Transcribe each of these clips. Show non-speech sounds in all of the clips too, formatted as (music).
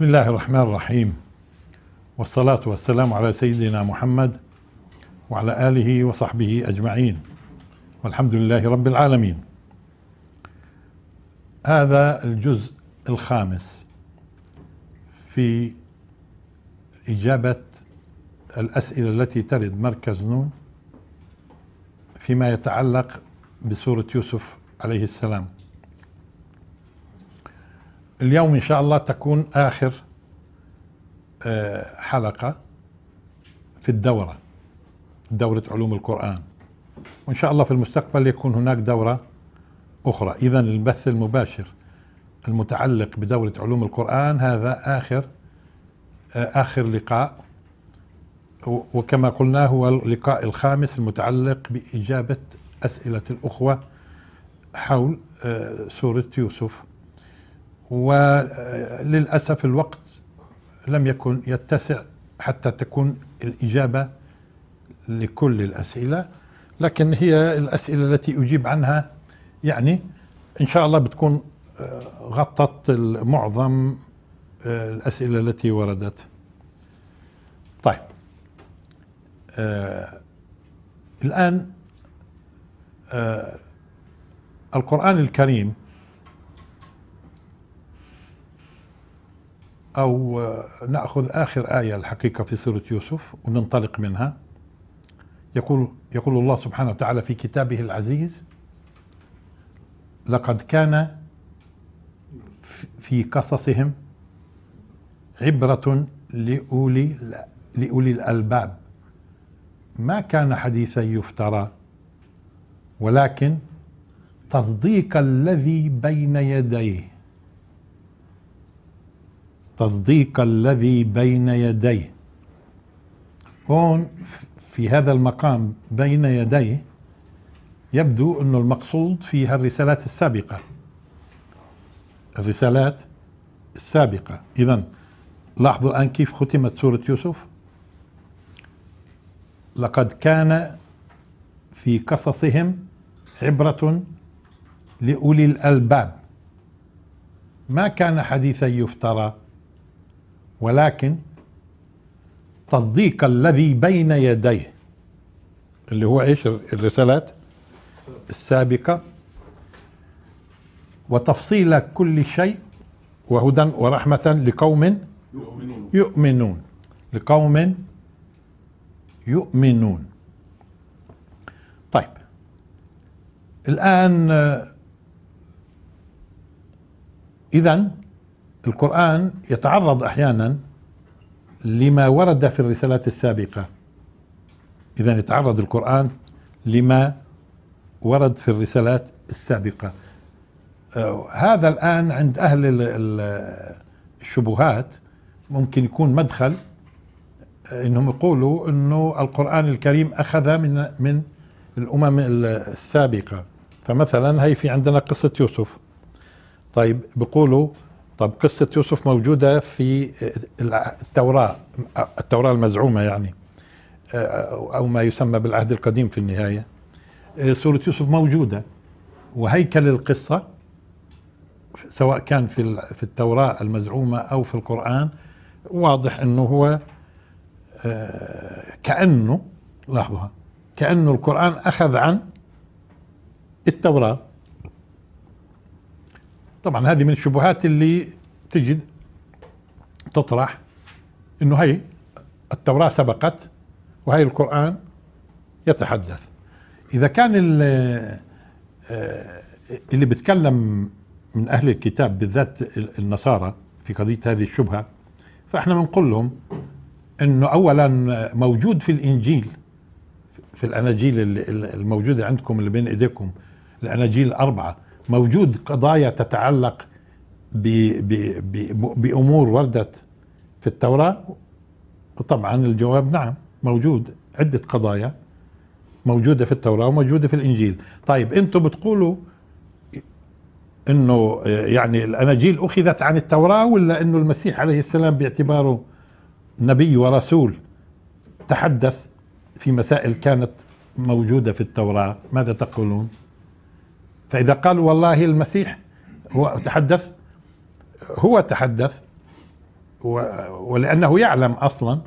بسم الله الرحمن الرحيم والصلاة والسلام على سيدنا محمد وعلى آله وصحبه أجمعين والحمد لله رب العالمين هذا الجزء الخامس في إجابة الأسئلة التي ترد مركز نون فيما يتعلق بسورة يوسف عليه السلام اليوم إن شاء الله تكون آخر آه، حلقة في الدورة دورة علوم القرآن وإن شاء الله في المستقبل يكون هناك دورة أخرى إذا البث المباشر المتعلق بدورة علوم القرآن هذا آخر آه، آخر لقاء وكما قلنا هو اللقاء الخامس المتعلق بإجابة أسئلة الأخوة حول آه، سورة يوسف وللأسف الوقت لم يكن يتسع حتى تكون الإجابة لكل الأسئلة لكن هي الأسئلة التي أجيب عنها يعني إن شاء الله بتكون آه، غطت معظم آه، الأسئلة التي وردت طيب آه الآن آه القرآن الكريم أو نأخذ آخر آية الحقيقة في سورة يوسف وننطلق منها يقول يقول الله سبحانه وتعالى في كتابه العزيز لقد كان في قصصهم عبرة لأولي لأولي الألباب ما كان حديثا يفترى ولكن تصديق الذي بين يديه تصديق الذي بين يديه هون في هذا المقام بين يديه يبدو أن المقصود فيها الرسالات السابقة الرسالات السابقة إذا لاحظوا الآن كيف ختمت سورة يوسف لقد كان في قصصهم عبرة لأولي الألباب ما كان حديثا يفترى ولكن تصديق الذي بين يديه اللي هو ايش الرسالات السابقة وتفصيل كل شيء وهدى ورحمة لقوم يؤمنون, يؤمنون. لقوم يؤمنون طيب الآن آه، إذا القرآن يتعرض أحيانا لما ورد في الرسالات السابقة إذا يتعرض القرآن لما ورد في الرسالات السابقة آه، هذا الآن عند أهل الشبهات ممكن يكون مدخل آه، انهم يقولوا انه القران الكريم اخذ من من الامم السابقه فمثلا هي في عندنا قصه يوسف طيب بيقولوا طب قصة يوسف موجودة في التوراة التوراة المزعومة يعني آه، أو ما يسمى بالعهد القديم في النهاية آه، سورة يوسف موجودة وهيكل القصة سواء كان في في التوراة المزعومة أو في القرآن واضح أنه هو آه، كأنه لحظة كأنه القرآن أخذ عن التوراة طبعا هذه من الشبهات اللي تجد تطرح انه هي التوراة سبقت وهي القرآن يتحدث إذا كان آه، اللي بيتكلم من أهل الكتاب بالذات النصارى في قضية هذه الشبهة فإحنا بنقول لهم أنه أولا موجود في الإنجيل في الأناجيل الموجودة عندكم اللي بين إيديكم الأناجيل الأربعة موجود قضايا تتعلق ب ب ب بأمور وردت في التوراة وطبعا الجواب نعم موجود عدة قضايا موجودة في التوراة وموجودة في الإنجيل طيب أنتم بتقولوا أنه يعني الأناجيل أخذت عن التوراة ولا أنه المسيح عليه السلام باعتباره نبي ورسول تحدث في مسائل كانت موجودة في التوراة ماذا تقولون؟ فإذا قال والله المسيح هو تحدث هو تحدث ولأنه يعلم أصلا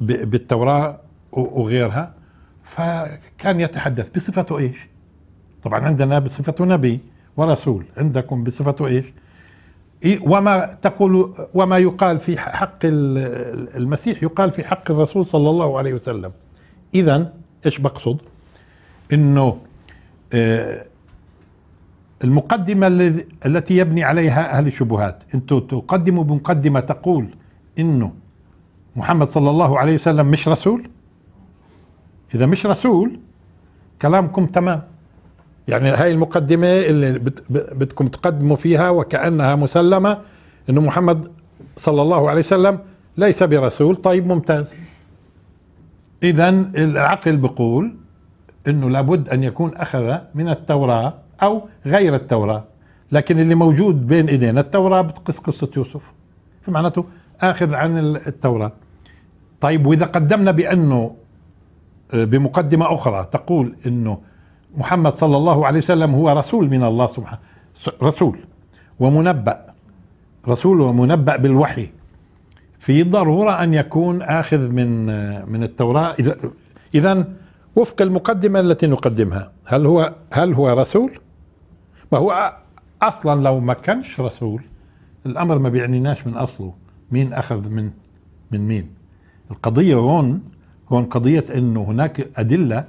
بالتوراة وغيرها فكان يتحدث بصفته إيش طبعا عندنا بصفته نبي ورسول عندكم بصفته إيش وما تقول وما يقال في حق المسيح يقال في حق الرسول صلى الله عليه وسلم إذا إيش بقصد إنه آه، المقدمة التي يبني عليها أهل الشبهات أنتوا تقدموا بمقدمة تقول أنه محمد صلى الله عليه وسلم مش رسول إذا مش رسول كلامكم تمام يعني هاي المقدمة اللي بدكم تقدموا فيها وكأنها مسلمة أنه محمد صلى الله عليه وسلم ليس برسول طيب ممتاز إذا العقل بقول أنه لابد أن يكون أخذ من التوراة أو غير التوراة لكن اللي موجود بين إيدينا التوراة بتقص قصة يوسف فمعناته آخذ عن التوراة طيب وإذا قدمنا بأنه آه، بمقدمة أخرى تقول أنه محمد صلى الله عليه وسلم هو رسول من الله سبحانه رسول ومنبأ رسول ومنبأ بالوحي في ضرورة أن يكون آخذ من آه، من التوراة إذا وفق المقدمة التي نقدمها هل هو هل هو رسول؟ وهو اصلا لو ما كانش رسول الامر ما بيعنيناش من اصله مين اخذ من من مين القضيه هون هون قضيه انه هناك ادله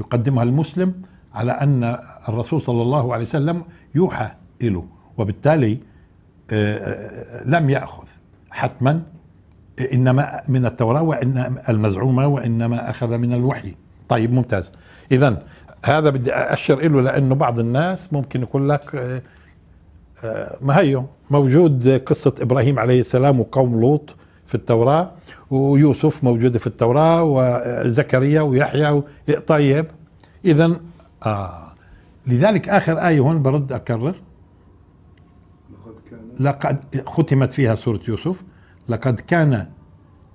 يقدمها المسلم على ان الرسول صلى الله عليه وسلم يوحى له وبالتالي آه، آه، لم ياخذ حتما انما من التوراه وان المزعومه وانما اخذ من الوحي طيب ممتاز اذا هذا بدي أشر له لأنه بعض الناس ممكن يقول لك آه، آه، ما هيو موجود قصة إبراهيم عليه السلام وقوم لوط في التوراة ويوسف موجودة في التوراة وزكريا ويحيى طيب إذا آه لذلك آخر آية هون برد أكرر لقد ختمت فيها سورة يوسف لقد كان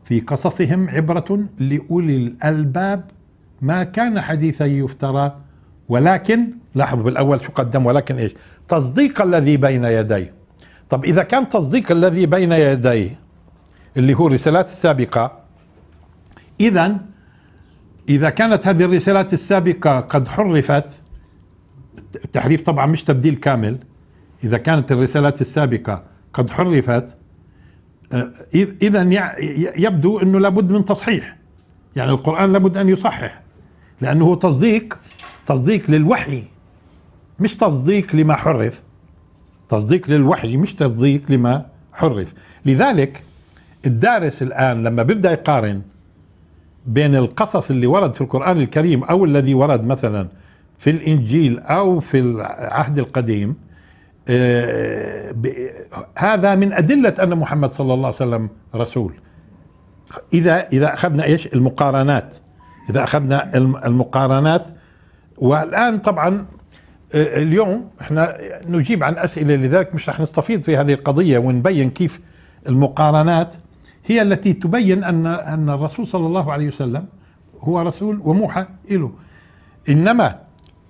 في قصصهم عبرة لأولي الألباب ما كان حديثا يفترى ولكن لاحظوا بالأول شو قدم ولكن إيش تصديق الذي بين يديه طب إذا كان تصديق الذي بين يديه اللي هو الرسالات السابقة إذا إذا كانت هذه الرسالات السابقة قد حرفت التحريف طبعا مش تبديل كامل إذا كانت الرسالات السابقة قد حرفت إذا يبدو أنه لابد من تصحيح يعني القرآن لابد أن يصحح لأنه هو تصديق تصديق للوحي مش تصديق لما حرف تصديق للوحي مش تصديق لما حرف لذلك الدارس الآن لما بيبدأ يقارن بين القصص اللي ورد في القرآن الكريم أو الذي ورد مثلا في الإنجيل أو في العهد القديم آه، هذا من أدلة أن محمد صلى الله عليه وسلم رسول إذا إذا أخذنا إيش المقارنات اذا اخذنا المقارنات والان طبعا آه، اليوم احنا نجيب عن اسئله لذلك مش رح نستفيض في هذه القضيه ونبين كيف المقارنات هي التي تبين ان ان الرسول صلى الله عليه وسلم هو رسول وموحى له انما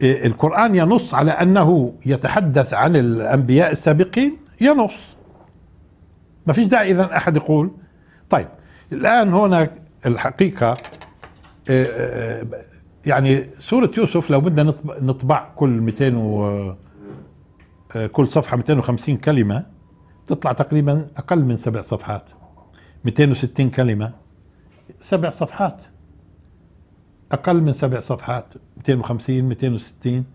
آه، القران ينص على انه يتحدث عن الانبياء السابقين ينص ما فيش داعي اذا احد يقول طيب الان هنا الحقيقه آه، آه، آه، يعني سورة يوسف لو بدنا نطبع كل 200 و كل صفحة 250 كلمة تطلع تقريبا أقل من سبع صفحات 260 كلمة سبع صفحات أقل من سبع صفحات 250 260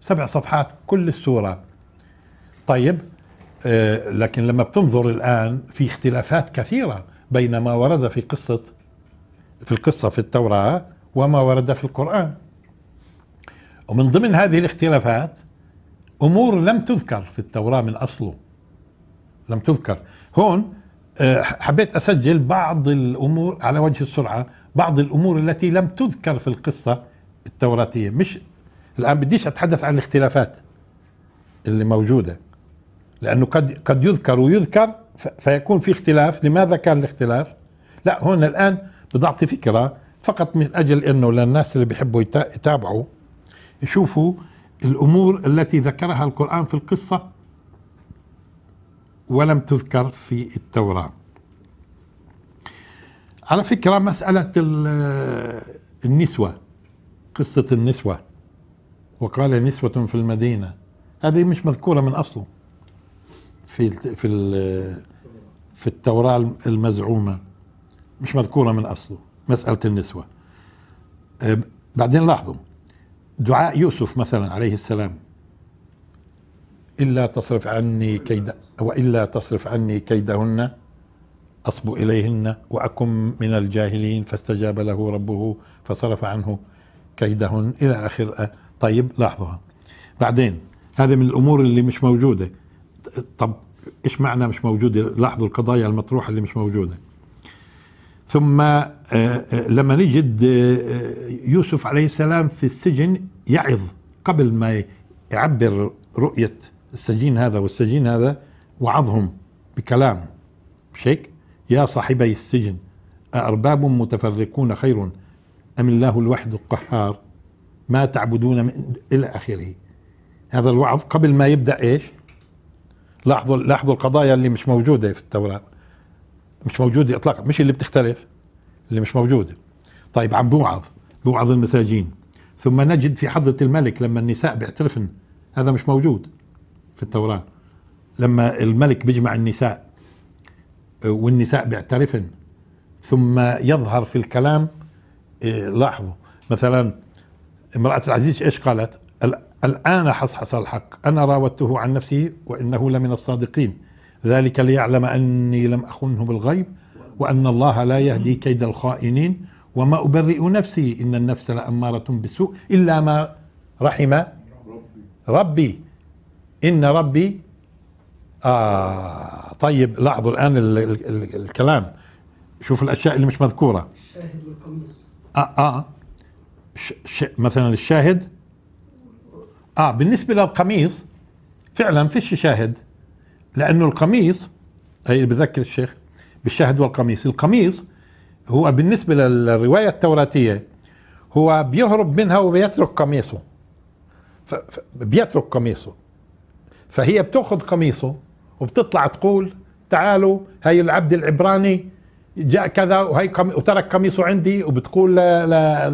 سبع صفحات كل السورة طيب لكن لما بتنظر الآن في اختلافات كثيرة بين ما ورد في قصة في القصة في التوراة وما ورد في القرآن ومن ضمن هذه الاختلافات أمور لم تذكر في التوراة من أصله لم تذكر هون آه، حبيت أسجل بعض الأمور على وجه السرعة بعض الأمور التي لم تذكر في القصة التوراتية مش الآن بديش أتحدث عن الاختلافات اللي موجودة لأنه قد قد يذكر ويذكر فيكون في اختلاف لماذا كان الاختلاف لا هون الآن بتعطي فكرة فقط من أجل أنه للناس اللي بيحبوا يتابعوا يشوفوا الأمور التي ذكرها القرآن في القصة ولم تذكر في التوراة على فكرة مسألة النسوة قصة النسوة وقال نسوة في المدينة هذه مش مذكورة من أصله في في في التوراة المزعومة مش مذكورة من أصله مسألة النسوة بعدين لاحظوا دعاء يوسف مثلا عليه السلام إلا تصرف عني كيد وإلا تصرف عني كيدهن أصب إليهن وأكن من الجاهلين فاستجاب له ربه فصرف عنه كيدهن إلى آخر آية. طيب لاحظوها بعدين هذه من الأمور اللي مش موجودة طب إيش معنى مش موجودة لاحظوا القضايا المطروحة اللي مش موجودة ثم آه، آه، لما نجد آه، يوسف عليه السلام في السجن يعظ قبل ما يعبر رؤية السجين هذا والسجين هذا وعظهم بكلام شيك يا صاحبي السجن أأرباب متفرقون خير أم الله الوحد القهار ما تعبدون من إلى آخره هذا الوعظ قبل ما يبدأ إيش لاحظوا لاحظوا القضايا اللي مش موجودة في التوراة مش موجوده اطلاقا مش اللي بتختلف اللي مش موجوده طيب عم بوعظ بوعظ المساجين ثم نجد في حضره الملك لما النساء بيعترفن هذا مش موجود في التوراه لما الملك بيجمع النساء آه، والنساء بيعترفن ثم يظهر في الكلام آه، لاحظوا مثلا امرأة العزيز ايش قالت الآن حصحص الحق أنا راودته عن نفسي وإنه لمن الصادقين ذلك ليعلم أني لم أخنه بالغيب وأن الله لا يهدي كيد الخائنين وما أبرئ نفسي إن النفس لأمارة بالسوء إلا ما رحم ربي إن ربي آه طيب لاحظوا الآن الكلام شوف الأشياء اللي مش مذكورة الشاهد والقميص آه آه ش ش مثلا الشاهد آه بالنسبة للقميص فعلا فيش شاهد لأنه القميص هي بذكر الشيخ بالشهد والقميص القميص هو بالنسبة للرواية التوراتية هو بيهرب منها وبيترك قميصه بيترك قميصه فهي بتأخذ قميصه وبتطلع تقول تعالوا هي العبد العبراني جاء كذا وهي قمي وترك قميصه عندي وبتقول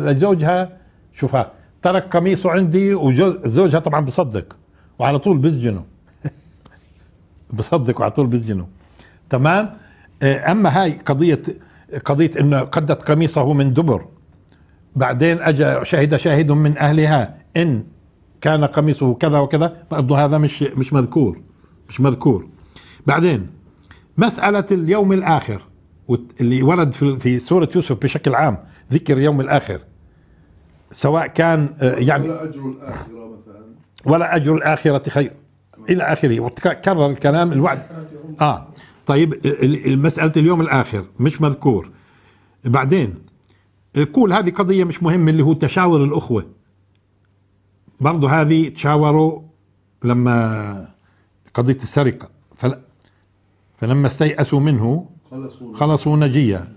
لزوجها شوفها ترك قميصه عندي وزوجها طبعا بصدق وعلى طول بسجنه بصدق وعلى طول بيسجنوا تمام آه، اما هاي قضيه قضيه انه قدت قميصه من دبر بعدين اجى شهد شاهد من اهلها ان كان قميصه كذا وكذا برضه هذا مش مش مذكور مش مذكور بعدين مساله اليوم الاخر اللي ورد في في سوره يوسف بشكل عام ذكر يوم الاخر سواء كان آه، يعني ولا اجر الاخره مثلا ولا اجر الاخره خير الى اخره وكرر الكلام الوعد اه طيب مساله اليوم الاخر مش مذكور بعدين يقول هذه قضيه مش مهمه اللي هو تشاور الاخوه برضه هذه تشاوروا لما قضيه السرقه فل فلما استيأسوا منه خلصوا نجيا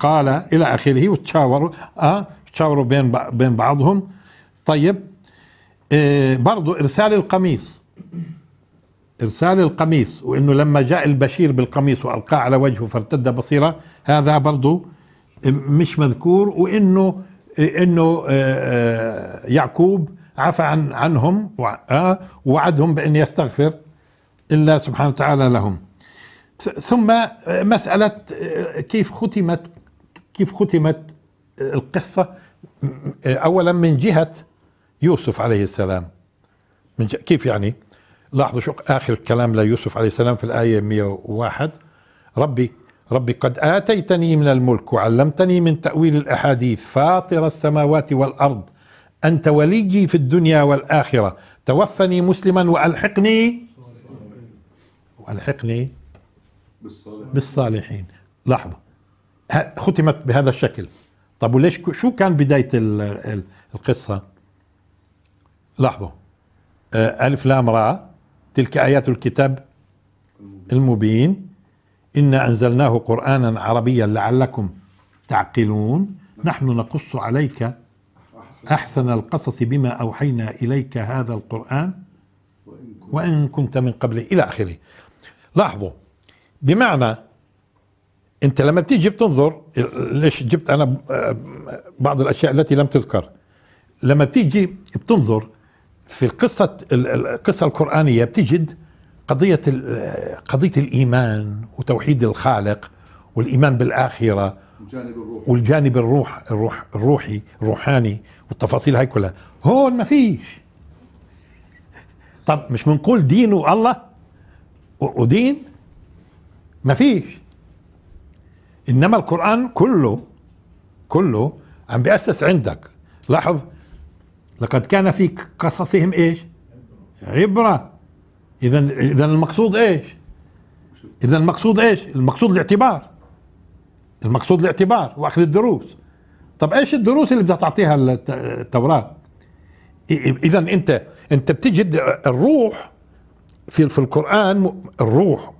قال الى اخره وتشاوروا اه تشاوروا بين بين بعضهم طيب آه، برضو برضه ارسال القميص إرسال القميص وإنه لما جاء البشير بالقميص وألقاه على وجهه فارتد بصيرة هذا برضه مش مذكور وإنه إنه آه، آه، يعقوب عفى عن عنهم آه، ووعدهم بأن يستغفر الله سبحانه وتعالى لهم ثم مسألة كيف ختمت كيف ختمت القصة أولا من جهة يوسف عليه السلام من كيف يعني؟ لاحظوا شو آخر كلام ليوسف عليه السلام في الآية 101 ربي ربي قد آتيتني من الملك وعلمتني من تأويل الأحاديث فاطر السماوات والأرض أنت وليي في الدنيا والآخرة توفني مسلما وألحقني وألحقني بالصالحين لاحظوا ختمت بهذا الشكل طب وليش شو كان بداية القصة لاحظوا ألف لام راء تلك آيات الكتاب المبين إنا أنزلناه قرآنا عربيا لعلكم تعقلون نحن نقص عليك أحسن القصص بما أوحينا إليك هذا القرآن وإن كنت من قبل إلى آخره لاحظوا بمعنى أنت لما تيجي بتنظر ليش جبت أنا بعض الأشياء التي لم تذكر لما تيجي بتنظر في القصة القصة القرآنية بتجد قضية قضية الإيمان وتوحيد الخالق والإيمان بالآخرة والجانب الروحي والجانب الروح الروح الروحي الروحاني والتفاصيل هاي كلها هون ما فيش طب مش بنقول دين والله ودين ما فيش انما القران كله كله عم بيأسس عندك لاحظ لقد كان في قصصهم ايش عبرة اذا اذا المقصود ايش اذا المقصود ايش المقصود الاعتبار المقصود الاعتبار واخذ الدروس طب ايش الدروس اللي بدها تعطيها التوراة اذا انت انت بتجد الروح في في القران الروح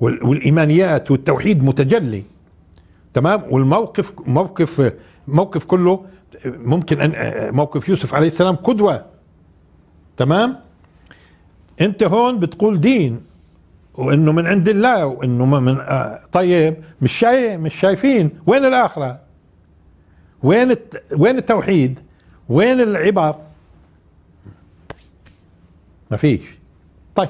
والايمانيات والتوحيد متجلي تمام والموقف موقف موقف كله ممكن أن موقف يوسف عليه السلام قدوة تمام انت هون بتقول دين وانه من عند الله وانه من آه طيب مش شايف مش شايفين وين الاخره وين الت... وين التوحيد وين العبر ما فيش طيب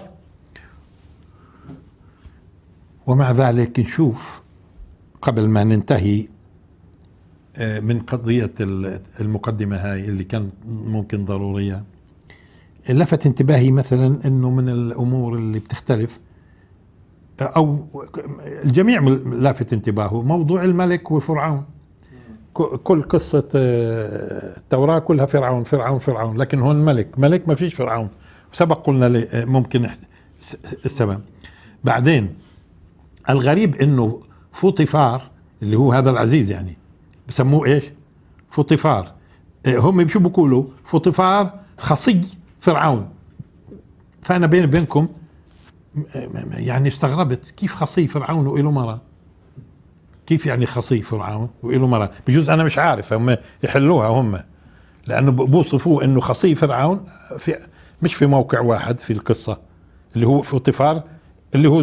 ومع ذلك نشوف قبل ما ننتهي من قضية المقدمة هاي اللي كانت ممكن ضرورية لفت انتباهي مثلا أنه من الأمور اللي بتختلف أو الجميع لافت انتباهه موضوع الملك وفرعون كل قصة آه، التوراة كلها فرعون فرعون فرعون لكن هون ملك ملك ما فيش فرعون سبق قلنا آه، ممكن السبب بعدين الغريب انه فوطيفار اللي هو هذا العزيز يعني بسموه ايش؟ فطفار إيه، هم شو بيقولوا؟ فطفار خصي فرعون فانا بيني وبينكم يعني استغربت كيف خصي فرعون وإله مرة كيف يعني خصي فرعون وإله مرة بجوز أنا مش عارف هم يحلوها هم لأنه بوصفوه أنه خصي فرعون في مش في موقع واحد في القصة اللي هو فطفار اللي هو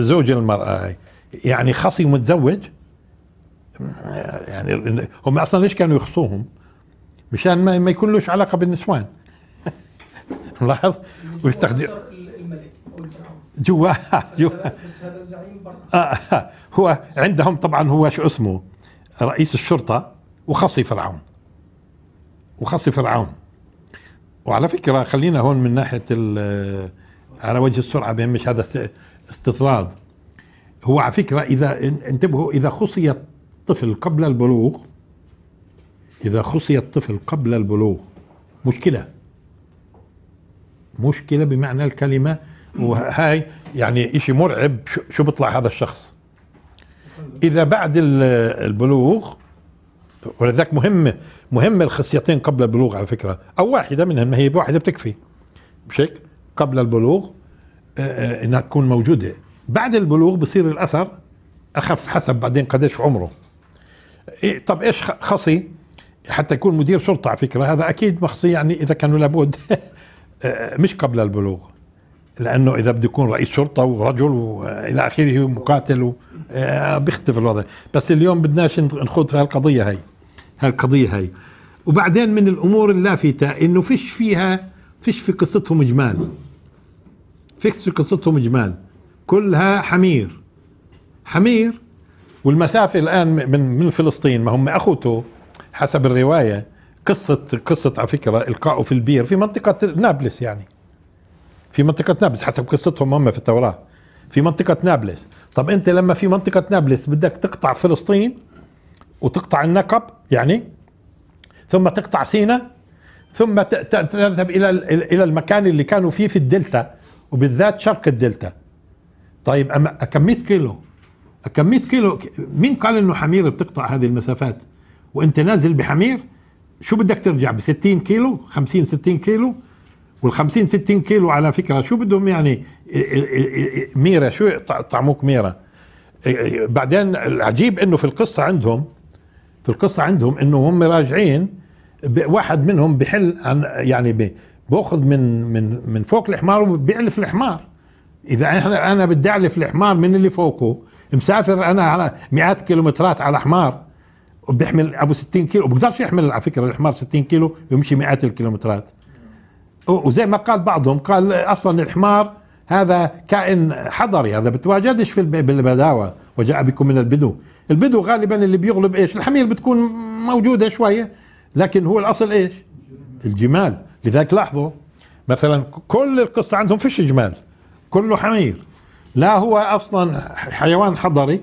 زوج المرأة هاي يعني خصي متزوج يعني هم اصلا ليش كانوا يخصوهم؟ مشان ما, ما يكون لهش علاقه بالنسوان ملاحظ (laughs) ويستخدم الملك جوا جوا بس هذا برا آه،, آه هو عندهم طبعا هو شو اسمه رئيس الشرطه وخصي فرعون وخصي فرعون وعلى فكره خلينا هون من ناحيه على وجه السرعه بهمش هذا استطراد هو على فكره اذا انتبهوا اذا خصيت الطفل قبل البلوغ إذا خصي الطفل قبل البلوغ مشكلة مشكلة بمعنى الكلمة وهاي يعني إشي مرعب شو بيطلع هذا الشخص إذا بعد البلوغ ولذلك مهمة مهمة الخصيتين قبل البلوغ على فكرة أو واحدة منها ما هي واحدة بتكفي مش هيك قبل البلوغ آه، آه، إنها تكون موجودة بعد البلوغ بصير الأثر أخف حسب بعدين قديش عمره إيه طب ايش خصي حتى يكون مدير شرطه على فكره هذا اكيد مخصي يعني اذا كانوا لابد (laughs) آه، مش قبل البلوغ لانه اذا بده يكون رئيس شرطه ورجل والى اخره ومقاتل آه، بيختلف الوضع بس اليوم بدناش نخوض في هالقضيه هي هالقضيه هي وبعدين من الامور اللافته انه فيش فيها فيش في قصتهم اجمال فيش في قصتهم اجمال كلها حمير حمير والمسافه الان من من فلسطين ما هم اخوته حسب الروايه قصه قصه على فكره القائه في البير في منطقه نابلس يعني في منطقه نابلس حسب قصتهم هم في التوراه في منطقه نابلس طب انت لما في منطقه نابلس بدك تقطع فلسطين وتقطع النقب يعني ثم تقطع سينا ثم تذهب الى الى المكان اللي كانوا فيه في الدلتا وبالذات شرق الدلتا طيب كمية كيلو كمية كيلو مين قال انه حمير بتقطع هذه المسافات وانت نازل بحمير شو بدك ترجع ب 60 كيلو 50 60 كيلو وال 50 60 كيلو على فكره شو بدهم يعني ميره شو طعموك ميره بعدين العجيب انه في القصه عندهم في القصه عندهم انه هم راجعين واحد منهم بحل عن يعني باخذ من من من فوق الحمار وبيعلف الحمار اذا انا بدي اعلف الحمار من اللي فوقه مسافر انا على مئات كيلومترات على حمار وبيحمل ابو 60 كيلو وبقدرش يحمل على فكره الحمار 60 كيلو ويمشي مئات الكيلومترات وزي ما قال بعضهم قال اصلا الحمار هذا كائن حضري هذا بتواجدش في البداوة وجاء بكم من البدو البدو غالبا اللي بيغلب ايش الحمير بتكون موجوده شويه لكن هو الاصل ايش الجمال لذلك لاحظوا مثلا كل القصه عندهم فيش جمال كله حمير لا هو اصلا حيوان حضري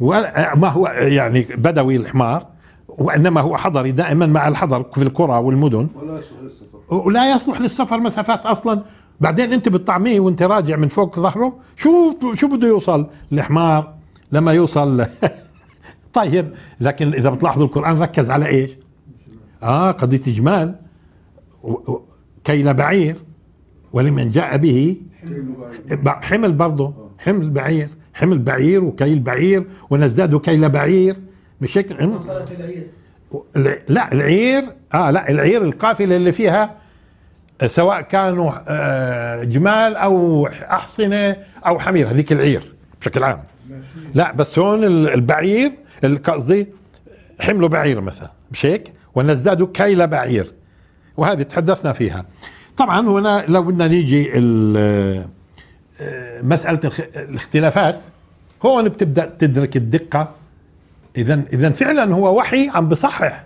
وما هو يعني بدوي الحمار وانما هو حضري دائما مع الحضر في القرى والمدن ولا يصلح للسفر ولا يصلح للسفر مسافات اصلا بعدين انت بتطعميه وانت راجع من فوق ظهره شو شو بده يوصل الحمار لما يوصل (laughs) طيب لكن اذا بتلاحظوا القران ركز على ايش اه قضيه جمال كيل بعير ولمن جاء به إيه، حمل برضه آه. حمل بعير حمل بعير وكيل بعير ونزداد كيل بعير مش هيك لا العير اه لا العير القافله اللي فيها آه، سواء كانوا آه، جمال او احصنه او حمير هذيك العير بشكل عام لا بس هون البعير قصدي حملوا بعير مثلا مش هيك ونزدادوا كيل بعير وهذه تحدثنا فيها طبعا هنا لو بدنا نيجي مساله الاختلافات هون بتبدا تدرك الدقه اذا اذا فعلا هو وحي عم بصحح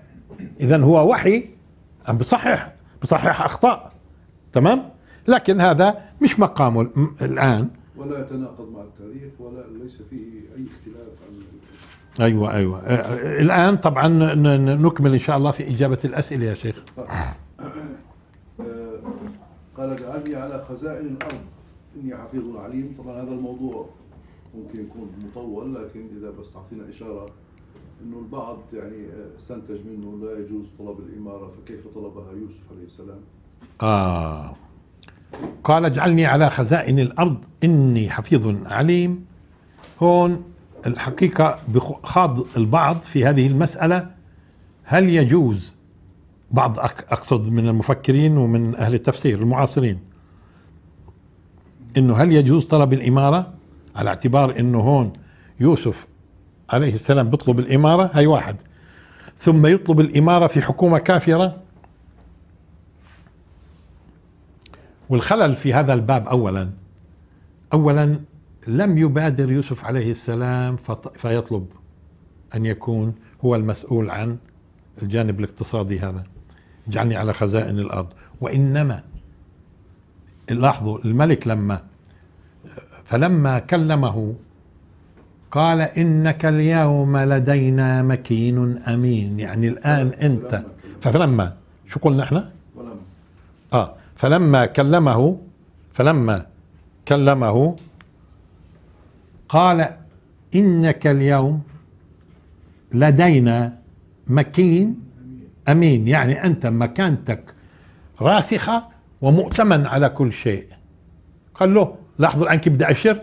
اذا هو وحي عم بصحح بصحح اخطاء تمام لكن هذا مش مقامه الان ولا يتناقض مع التاريخ ولا ليس فيه اي اختلاف عن ايوه ايوه الان طبعا نكمل ان شاء الله في اجابه الاسئله يا شيخ طيب. آه، قال اجعلني على خزائن الارض اني حفيظ عليم طبعا هذا الموضوع ممكن يكون مطول لكن اذا بس تعطينا اشاره انه البعض يعني آه، استنتج منه لا يجوز طلب الاماره فكيف طلبها يوسف عليه السلام؟ اه قال اجعلني على خزائن الارض اني حفيظ عليم هون الحقيقه خاض البعض في هذه المساله هل يجوز بعض أقصد من المفكرين ومن أهل التفسير المعاصرين أنه هل يجوز طلب الإمارة على اعتبار أنه هون يوسف عليه السلام بيطلب الإمارة هي واحد ثم يطلب الإمارة في حكومة كافرة والخلل في هذا الباب أولا أولا لم يبادر يوسف عليه السلام فيطلب أن يكون هو المسؤول عن الجانب الاقتصادي هذا اجعلني على خزائن الارض وانما لاحظوا الملك لما فلما كلمه قال انك اليوم لدينا مكين امين يعني الان انت فلما شو قلنا احنا اه فلما كلمه فلما كلمه قال انك اليوم لدينا مكين أمين يعني أنت مكانتك راسخة ومؤتمن على كل شيء قال له لاحظوا الآن كيف بدي أشر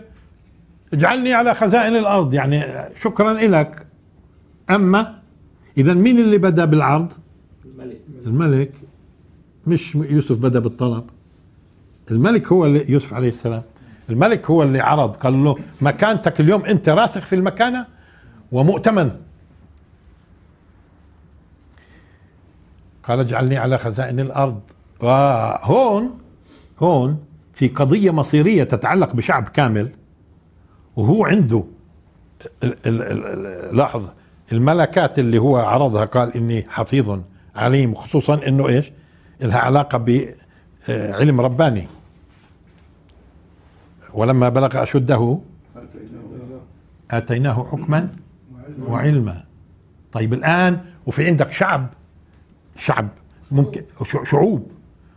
اجعلني على خزائن الأرض يعني شكرا لك أما إذا مين اللي بدأ بالعرض الملك الملك مش يوسف بدأ بالطلب الملك هو اللي يوسف عليه السلام الملك هو اللي عرض قال له مكانتك اليوم انت راسخ في المكانه ومؤتمن قال اجعلني على خزائن الارض وهون هون في قضيه مصيريه تتعلق بشعب كامل وهو عنده لاحظ الملكات اللي هو عرضها قال اني حفيظ عليم خصوصا انه ايش لها علاقه بعلم آه، رباني ولما بلغ اشده اتيناه حكما وعلما طيب الان وفي عندك شعب شعب ممكن شعوب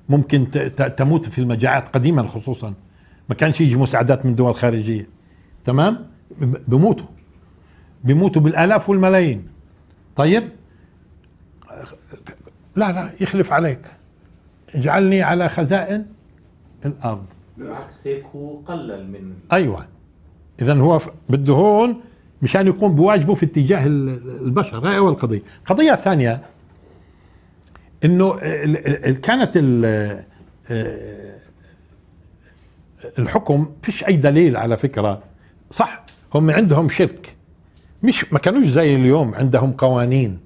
ممكن تموت في المجاعات قديما خصوصا ما كانش يجي مساعدات من دول خارجيه تمام بموتوا بموتوا بالالاف والملايين طيب لا لا يخلف عليك اجعلني على خزائن الارض بالعكس هيك هو قلل من ايوه اذا هو بده هون مشان يقوم بواجبه في اتجاه البشر هاي اول قضيه القضيه الثانيه انه كانت آه، آه، الحكم فيش اي دليل على فكره صح هم عندهم شرك مش ما كانوش زي اليوم عندهم قوانين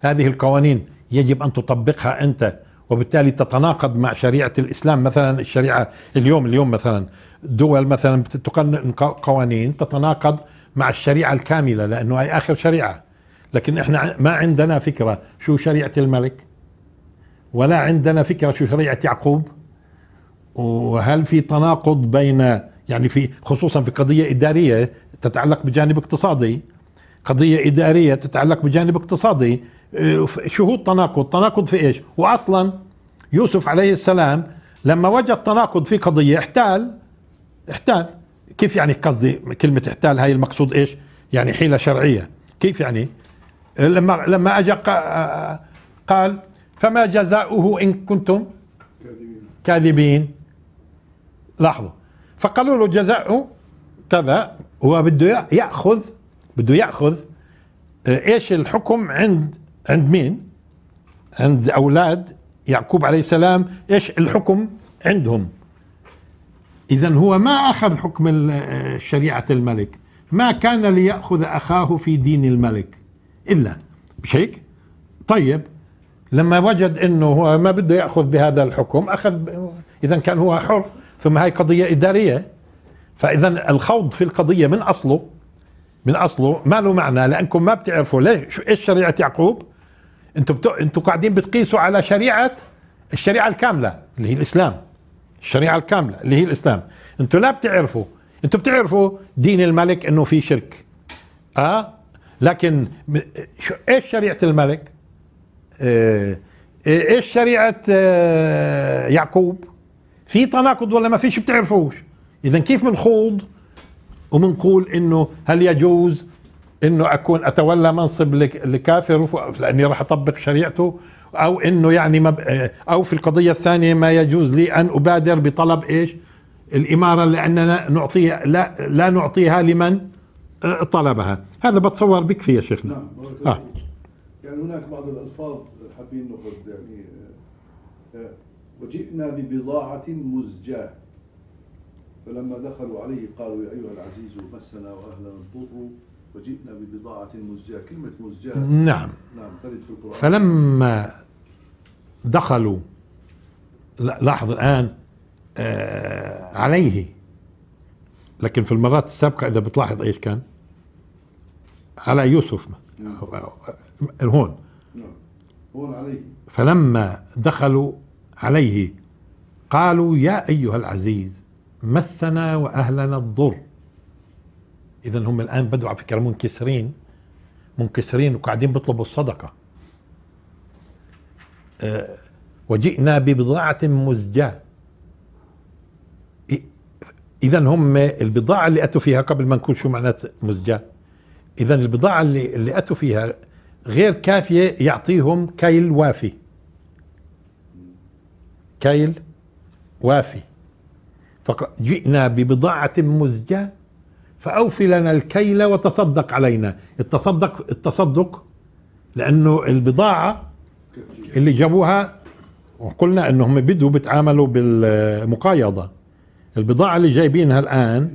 هذه القوانين يجب ان تطبقها انت وبالتالي تتناقض مع شريعه الاسلام مثلا الشريعه اليوم اليوم مثلا دول مثلا تقنن قوانين تتناقض مع الشريعه الكامله لانه هي اخر شريعه لكن احنا ما عندنا فكره شو شريعه الملك ولا عندنا فكرة في شريعة يعقوب وهل في تناقض بين يعني في خصوصا في قضية إدارية تتعلق بجانب اقتصادي قضية إدارية تتعلق بجانب اقتصادي آه، شو هو التناقض تناقض في إيش وأصلا يوسف عليه السلام لما وجد تناقض في قضية احتال احتال كيف يعني قصدي كلمة احتال هاي المقصود إيش يعني حيلة شرعية كيف يعني لما لما أجا قال فما جزاؤه إن كنتم كاذبين, كاذبين. لاحظوا فقالوا له جزاؤه كذا هو بده يأخذ بده يأخذ آه، إيش الحكم عند عند مين عند أولاد يعقوب عليه السلام إيش الحكم عندهم إذا هو ما أخذ حكم آه، شريعة الملك ما كان ليأخذ أخاه في دين الملك إلا مش هيك؟ طيب لما وجد انه هو ما بده ياخذ بهذا الحكم اخذ اذا كان هو حر ثم هاي قضيه اداريه فاذا الخوض في القضيه من اصله من اصله ما له معنى لانكم ما بتعرفوا ليش ايش شريعه يعقوب انتم بت... انتم قاعدين بتقيسوا على شريعه الشريعه الكامله اللي هي الاسلام الشريعه الكامله اللي هي الاسلام انتم لا بتعرفوا انتم بتعرفوا دين الملك انه في شرك اه لكن ايش شريعه الملك آه، إيه- ايش شريعه آه، يعقوب في تناقض ولا ما فيش بتعرفوش اذا كيف بنخوض وبنقول انه هل يجوز انه اكون اتولى منصب لكافر لاني راح اطبق شريعته او انه يعني ما آه، او في القضيه الثانيه ما يجوز لي ان ابادر بطلب ايش الاماره لاننا نعطيها لا لا نعطيها لمن طلبها هذا بتصور بكفي يا شيخنا نعم، آه. كان هناك بعض الألفاظ حابين ناخذ يعني آه، آه، وجئنا ببضاعة مزجاة فلما دخلوا عليه قالوا يا أيها العزيز مسنا وأهلنا الضر وجئنا ببضاعة مزجاة كلمة مزجاة نعم نعم ترد في القرآن فلما دخلوا لاحظ الآن آه عليه لكن في المرات السابقة إذا بتلاحظ إيش كان على يوسف ما نعم. هون نعم. هون عليه فلما دخلوا عليه قالوا يا أيها العزيز مسنا وأهلنا الضر إذا هم الآن بدوا على فكرة منكسرين منكسرين وقاعدين بيطلبوا الصدقة آه، وجئنا ببضاعة مزجاة إذا هم البضاعة اللي أتوا فيها قبل ما نكون شو معنات مزجاة إذا البضاعة اللي, اللي أتوا فيها غير كافية يعطيهم كيل وافي كيل وافي فجئنا ببضاعة مزجة فأوفي لنا الكيل وتصدق علينا التصدق التصدق لأنه البضاعة اللي جابوها وقلنا أنهم بدوا بيتعاملوا بالمقايضة البضاعة اللي جايبينها الآن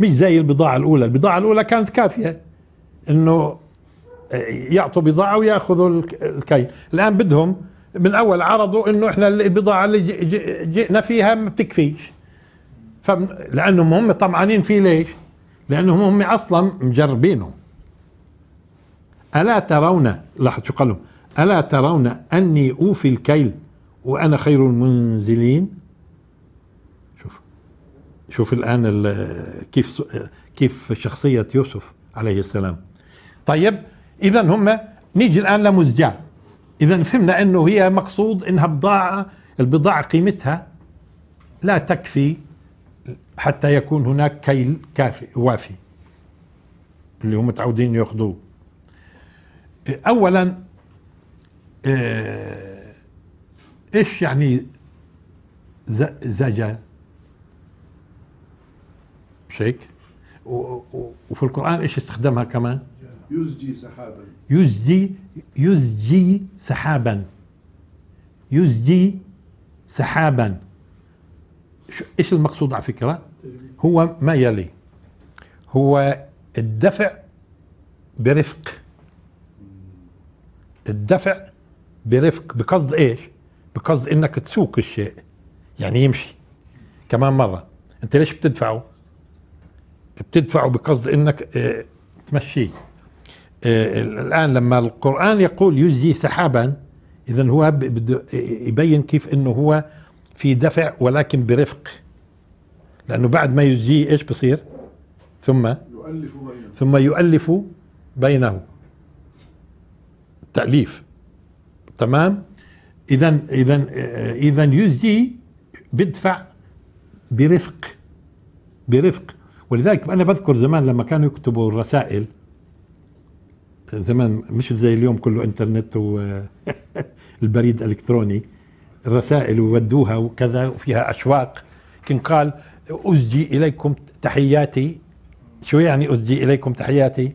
مش زي البضاعة الأولى البضاعة الأولى كانت كافية أنه يعطوا بضاعه وياخذوا الكي الان بدهم من اول عرضوا انه احنا البضاعه اللي جئنا فيها ما بتكفيش لانهم هم طمعانين فيه ليش؟ لانهم هم اصلا مجربينه الا ترون لاحظ شو قالوا الا ترون اني اوفي الكيل وانا خير المنزلين شوف شوف الان كيف كيف شخصيه يوسف عليه السلام طيب اذا هم نيجي الان لمزجاة اذا فهمنا انه هي مقصود انها بضاعه البضاعه قيمتها لا تكفي حتى يكون هناك كيل كافي وافي اللي هم متعودين ياخذوه اولا آه، ايش يعني زجا مش هيك وفي القران ايش استخدمها كمان يزجي سحابا يزجي يزجي سحابا يزجي سحابا ايش المقصود على فكره هو ما يلي هو الدفع برفق الدفع برفق بقصد ايش بقصد انك تسوق الشيء يعني يمشي كمان مره انت ليش بتدفعه بتدفعه بقصد انك اه تمشيه آه، الآن لما القرآن يقول يجزي سحابا إذا هو بده يبين كيف أنه هو في دفع ولكن برفق لأنه بعد ما يجزيه إيش بصير ثم يؤلف بينه ثم يؤلف بينه تأليف تمام إذا إذا آه، إذا يجزي بدفع برفق برفق ولذلك أنا بذكر زمان لما كانوا يكتبوا الرسائل زمان مش زي اليوم كله انترنت والبريد (laughs) الكتروني الرسائل ودوها وكذا وفيها اشواق كان قال اسجي اليكم تحياتي شو يعني اسجي اليكم تحياتي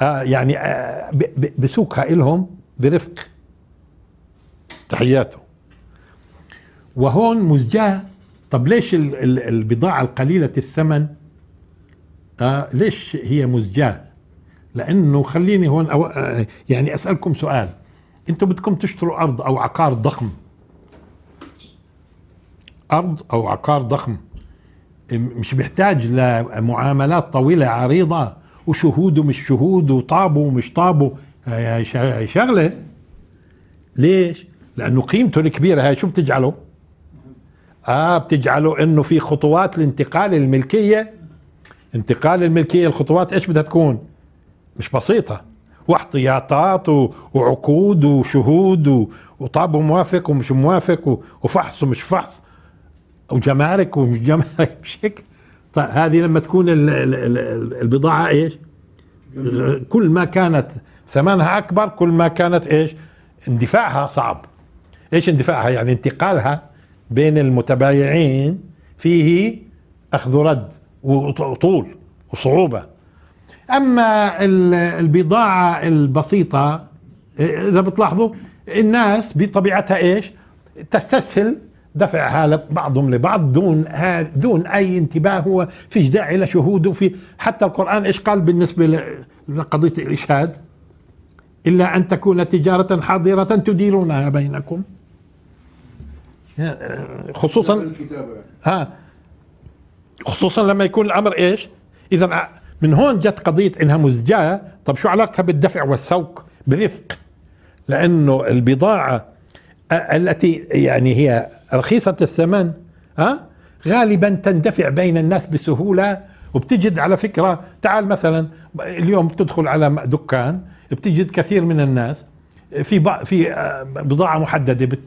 آه يعني آه، بسوقها لهم برفق تحياته وهون مزجاه طب ليش البضاعة القليلة الثمن آه ليش هي مزجاه لانه خليني هون أو... يعني اسالكم سؤال انتم بدكم تشتروا ارض او عقار ضخم ارض او عقار ضخم مش بيحتاج لمعاملات طويله عريضه وشهود ومش شهود وطابوا ومش طابوا شغله ليش؟ لانه قيمته الكبيره هاي شو بتجعله؟ اه بتجعله انه في خطوات لانتقال الملكيه انتقال الملكيه الخطوات ايش بدها تكون؟ مش بسيطة واحتياطات وعقود وشهود وطاب موافق ومش موافق وفحص ومش فحص وجمارك ومش (laughs) جمارك مش هيك طيب هذه لما تكون البضاعة ايش؟ كل ما كانت ثمنها اكبر كل ما كانت ايش؟ اندفاعها صعب ايش اندفاعها؟ يعني انتقالها بين المتبايعين فيه اخذ رد وطول وصعوبه اما البضاعه البسيطه اذا بتلاحظوا الناس بطبيعتها ايش تستسهل دفعها لبعضهم لبعض دون دون اي انتباه هو فيش داعي لشهود وفي حتى القران ايش قال بالنسبه لقضيه الاشهاد الا ان تكون تجاره حاضره تديرونها بينكم خصوصا ها خصوصا لما يكون الامر ايش اذا من هون جت قضية إنها مزجاة طب شو علاقتها بالدفع والسوق برفق لأنه البضاعة التي يعني هي رخيصة الثمن ها غالبا تندفع بين الناس بسهولة وبتجد على فكرة تعال مثلا اليوم تدخل على دكان بتجد كثير من الناس في في آه، بضاعة محددة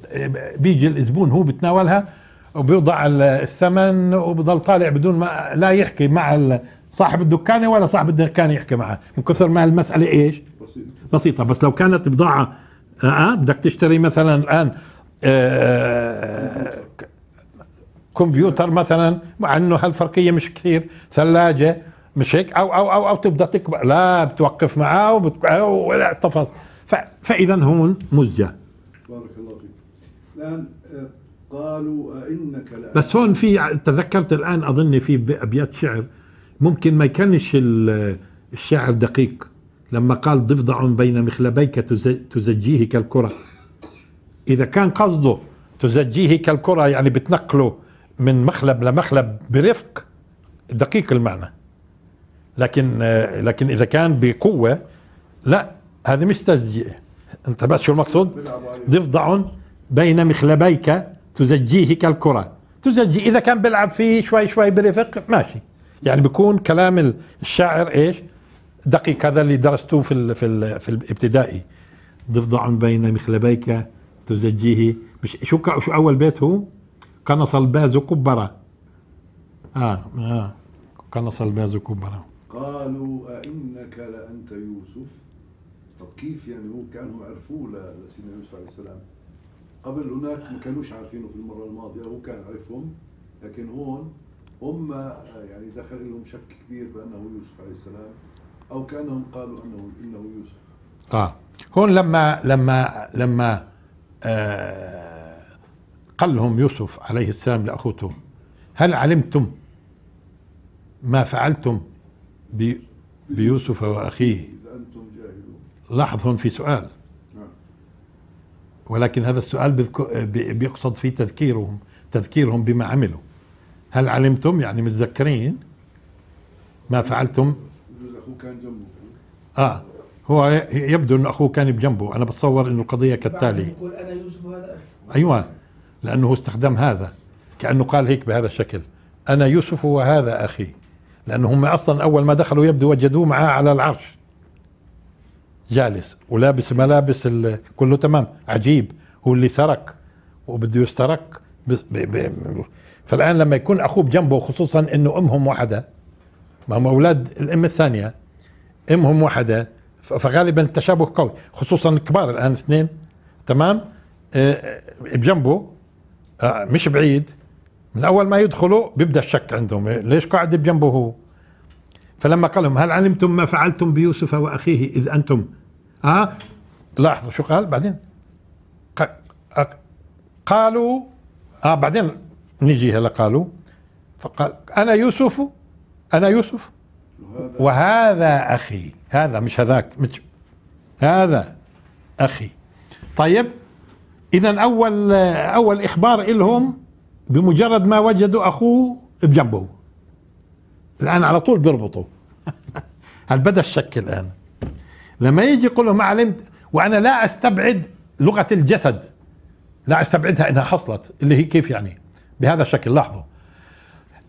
بيجي الزبون هو بتناولها وبيوضع الثمن وبضل طالع بدون ما لا يحكي مع صاحب الدكانه ولا صاحب الدكانه يحكي معه من كثر ما المساله ايش بسيطه, بسيطة. بس لو كانت بضاعه آه،, آه بدك تشتري مثلا الان آه كمبيوتر مثلا مع انه هالفرقيه مش كثير ثلاجه مش هيك او او او او تبدا تكبر لا بتوقف معاه وبت... ولا تفص فاذا هون مزجه بارك الله فيك الان آه، قالوا آه، انك لأ بس هون في تذكرت الان اظن في ابيات شعر ممكن ما كانش الشاعر دقيق لما قال ضفدع بين مخلبيك تزجيه كالكرة إذا كان قصده تزجيه كالكرة يعني بتنقله من مخلب لمخلب برفق دقيق المعنى لكن لكن إذا كان بقوة لا هذه مش تزجيه انت بس شو المقصود ضفدع بين مخلبيك تزجيه كالكرة تزجي إذا كان بيلعب فيه شوي شوي برفق ماشي يعني بيكون كلام الشاعر ايش دقيق هذا اللي درسته في الـ في الـ في الابتدائي ضفدع بين مخلبيك تزجيه مش شو شو اول بيت هو قنص الباز كبرة اه اه قنص الباز كبرة قالوا أئنك لأنت يوسف طب كيف يعني هو كانوا عرفوه لسيدنا يوسف عليه السلام قبل هناك ما كانوش عارفينه في المرة الماضية هو كان عرفهم لكن هون هم آه، يعني دخل لهم شك كبير بانه يوسف عليه السلام او كانهم قالوا انه انه يوسف اه هون لما لما لما آه قال لهم يوسف عليه السلام لاخوته هل علمتم ما فعلتم بي بيوسف واخيه انتم جاهلون لاحظ هون في سؤال نعم. ولكن هذا السؤال بيقصد في تذكيرهم تذكيرهم بما عملوا هل علمتم يعني متذكرين ما فعلتم اخوه كان جنبه اه هو يبدو انه اخوه كان بجنبه انا بتصور انه القضيه كالتالي يقول انا يوسف وهذا اخي ايوه لانه استخدم هذا كانه قال هيك بهذا الشكل انا يوسف وهذا اخي لانه هم اصلا اول ما دخلوا يبدو وجدوه معاه على العرش جالس ولابس ملابس كله تمام عجيب هو اللي سرق وبده يسترق بس فالآن لما يكون أخوه بجنبه خصوصا أنه أمهم وحدة ما هم أولاد الأم الثانية أمهم وحدة فغالبا التشابه قوي خصوصا الكبار الآن اثنين تمام آه،, أه بجنبه أه مش بعيد من أول ما يدخلوا بيبدأ الشك عندهم ليش قاعد بجنبه هو فلما قال لهم هل علمتم ما فعلتم بيوسف وأخيه إذ أنتم آه لاحظوا شو قال بعدين قالوا آه بعدين نجي هلا قالوا فقال انا يوسف انا يوسف وهذا اخي هذا مش هذاك مش هذا اخي طيب اذا اول اول اخبار الهم بمجرد ما وجدوا اخوه بجنبه الان على طول بيربطوا (laughs) هل بدا الشك الان لما يجي يقول ما علمت وانا لا استبعد لغه الجسد لا استبعدها انها حصلت اللي هي كيف يعني بهذا الشكل لاحظوا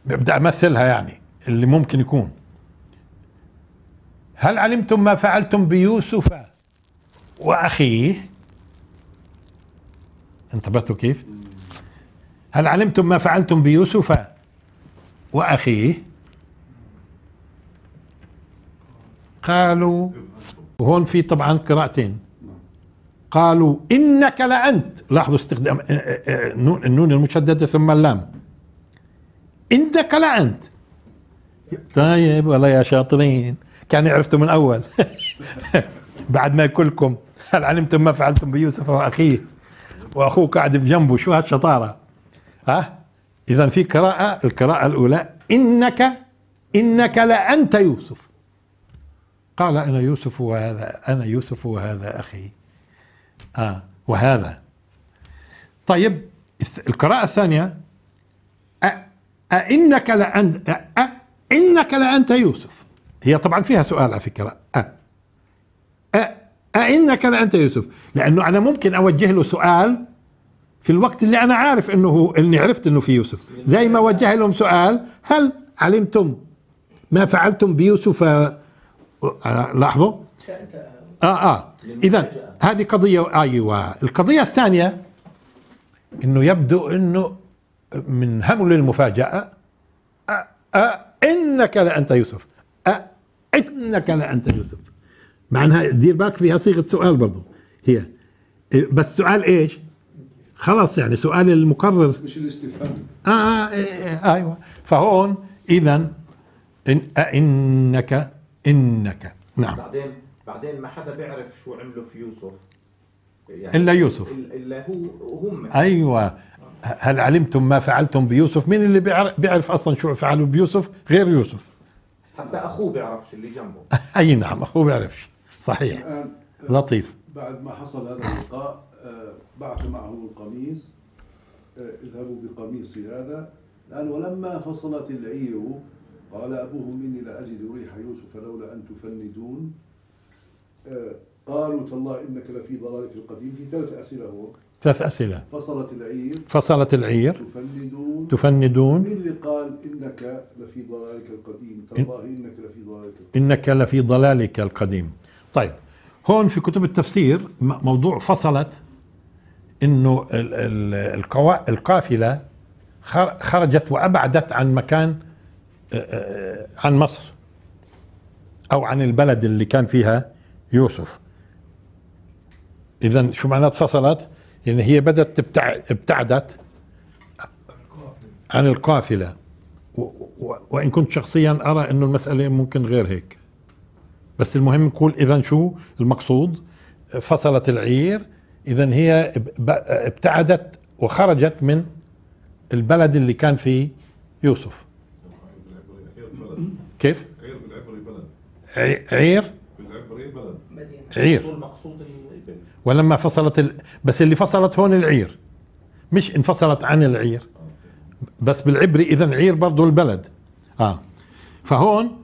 بدي امثلها يعني اللي ممكن يكون هل علمتم ما فعلتم بيوسف واخيه انتبهتوا كيف هل علمتم ما فعلتم بيوسف واخيه قالوا وهون في طبعا قراءتين قالوا إنك لأنت لاحظوا استخدام آه، آه، آه، النون المشددة ثم اللام إنك لأنت طيب والله يا شاطرين كان عرفتم من أول (laughs) بعد ما كلكم هل علمتم ما فعلتم بيوسف وأخيه وأخوه قاعد بجنبه شو هالشطارة ها إذا في قراءة القراءة الأولى إنك إنك لأنت يوسف قال أنا يوسف وهذا أنا يوسف وهذا أخي آه وهذا طيب القراءة الثانية أإنك لأنت أإنك لأنت يوسف هي طبعا فيها سؤال على فكرة أ أئنك لأنت يوسف لأنه أنا ممكن أوجه له سؤال في الوقت اللي أنا عارف أنه إني عرفت أنه في يوسف زي ما وجه لهم سؤال هل علمتم ما فعلتم بيوسف آه، آه، لاحظوا اه اه اذا هذه قضيه ايوه القضيه الثانيه انه يبدو انه من همل المفاجاه أه أه انك لانت يوسف أه انك لانت يوسف مع انها دير بالك فيها صيغه سؤال برضه هي بس سؤال ايش؟ خلاص يعني سؤال المقرر مش الاستفهام آه, آه, آه, ايوه فهون اذا إن انك انك نعم بعدين بعدين ما حدا بيعرف شو عملوا في يوسف يعني الا يوسف الا هو وهم ايوه هل علمتم ما فعلتم بيوسف مين اللي بيعرف اصلا شو فعلوا بيوسف غير يوسف حتى اخوه بيعرفش اللي جنبه (laughs) اي نعم اخوه بيعرفش صحيح آه، لطيف بعد ما حصل هذا اللقاء آه، بعث معه القميص آه، اذهبوا بقميصي هذا الان ولما فصلت العير قال ابوهم اني لاجد اجد ريح يوسف لولا ان تفندون آه، قالوا تالله انك لفي ضلالك القديم في ثلاث اسئله هو ثلاث اسئله فصلت العير فصلت العير تفندون تفندون مين اللي قال انك لفي ضلالك القديم تالله انك لفي ضلالك القديم انك لفي ضلالك القديم طيب هون في كتب التفسير موضوع فصلت انه القافله خرجت وابعدت عن مكان آه، آه، عن مصر او عن البلد اللي كان فيها يوسف اذا شو معنى فصلت يعني هي بدت ابتعدت عن القافله وان كنت شخصيا ارى انه المساله ممكن غير هيك بس المهم نقول اذا شو المقصود فصلت العير اذا هي ابتعدت وخرجت من البلد اللي كان فيه يوسف كيف؟ عير بالعبري بلد عير عير ولما فصلت ال... بس اللي فصلت هون العير مش انفصلت عن العير بس بالعبري اذا عير برضه البلد اه فهون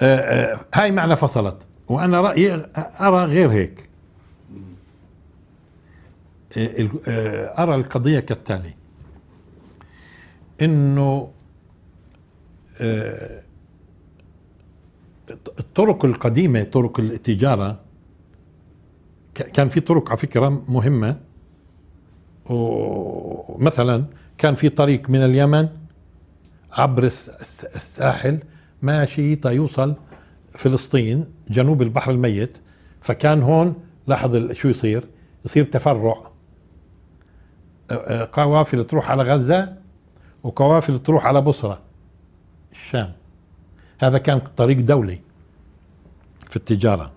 آه آه هاي معنى فصلت وانا رايي ارى غير هيك آه, آه، ارى القضيه كالتالي انه آه الطرق القديمه طرق التجاره كان في طرق على فكره مهمه ومثلا كان في طريق من اليمن عبر الساحل ماشي يوصل فلسطين جنوب البحر الميت فكان هون لاحظ شو يصير يصير تفرع قوافل تروح على غزة وقوافل تروح على بصرة الشام هذا كان طريق دولي في التجارة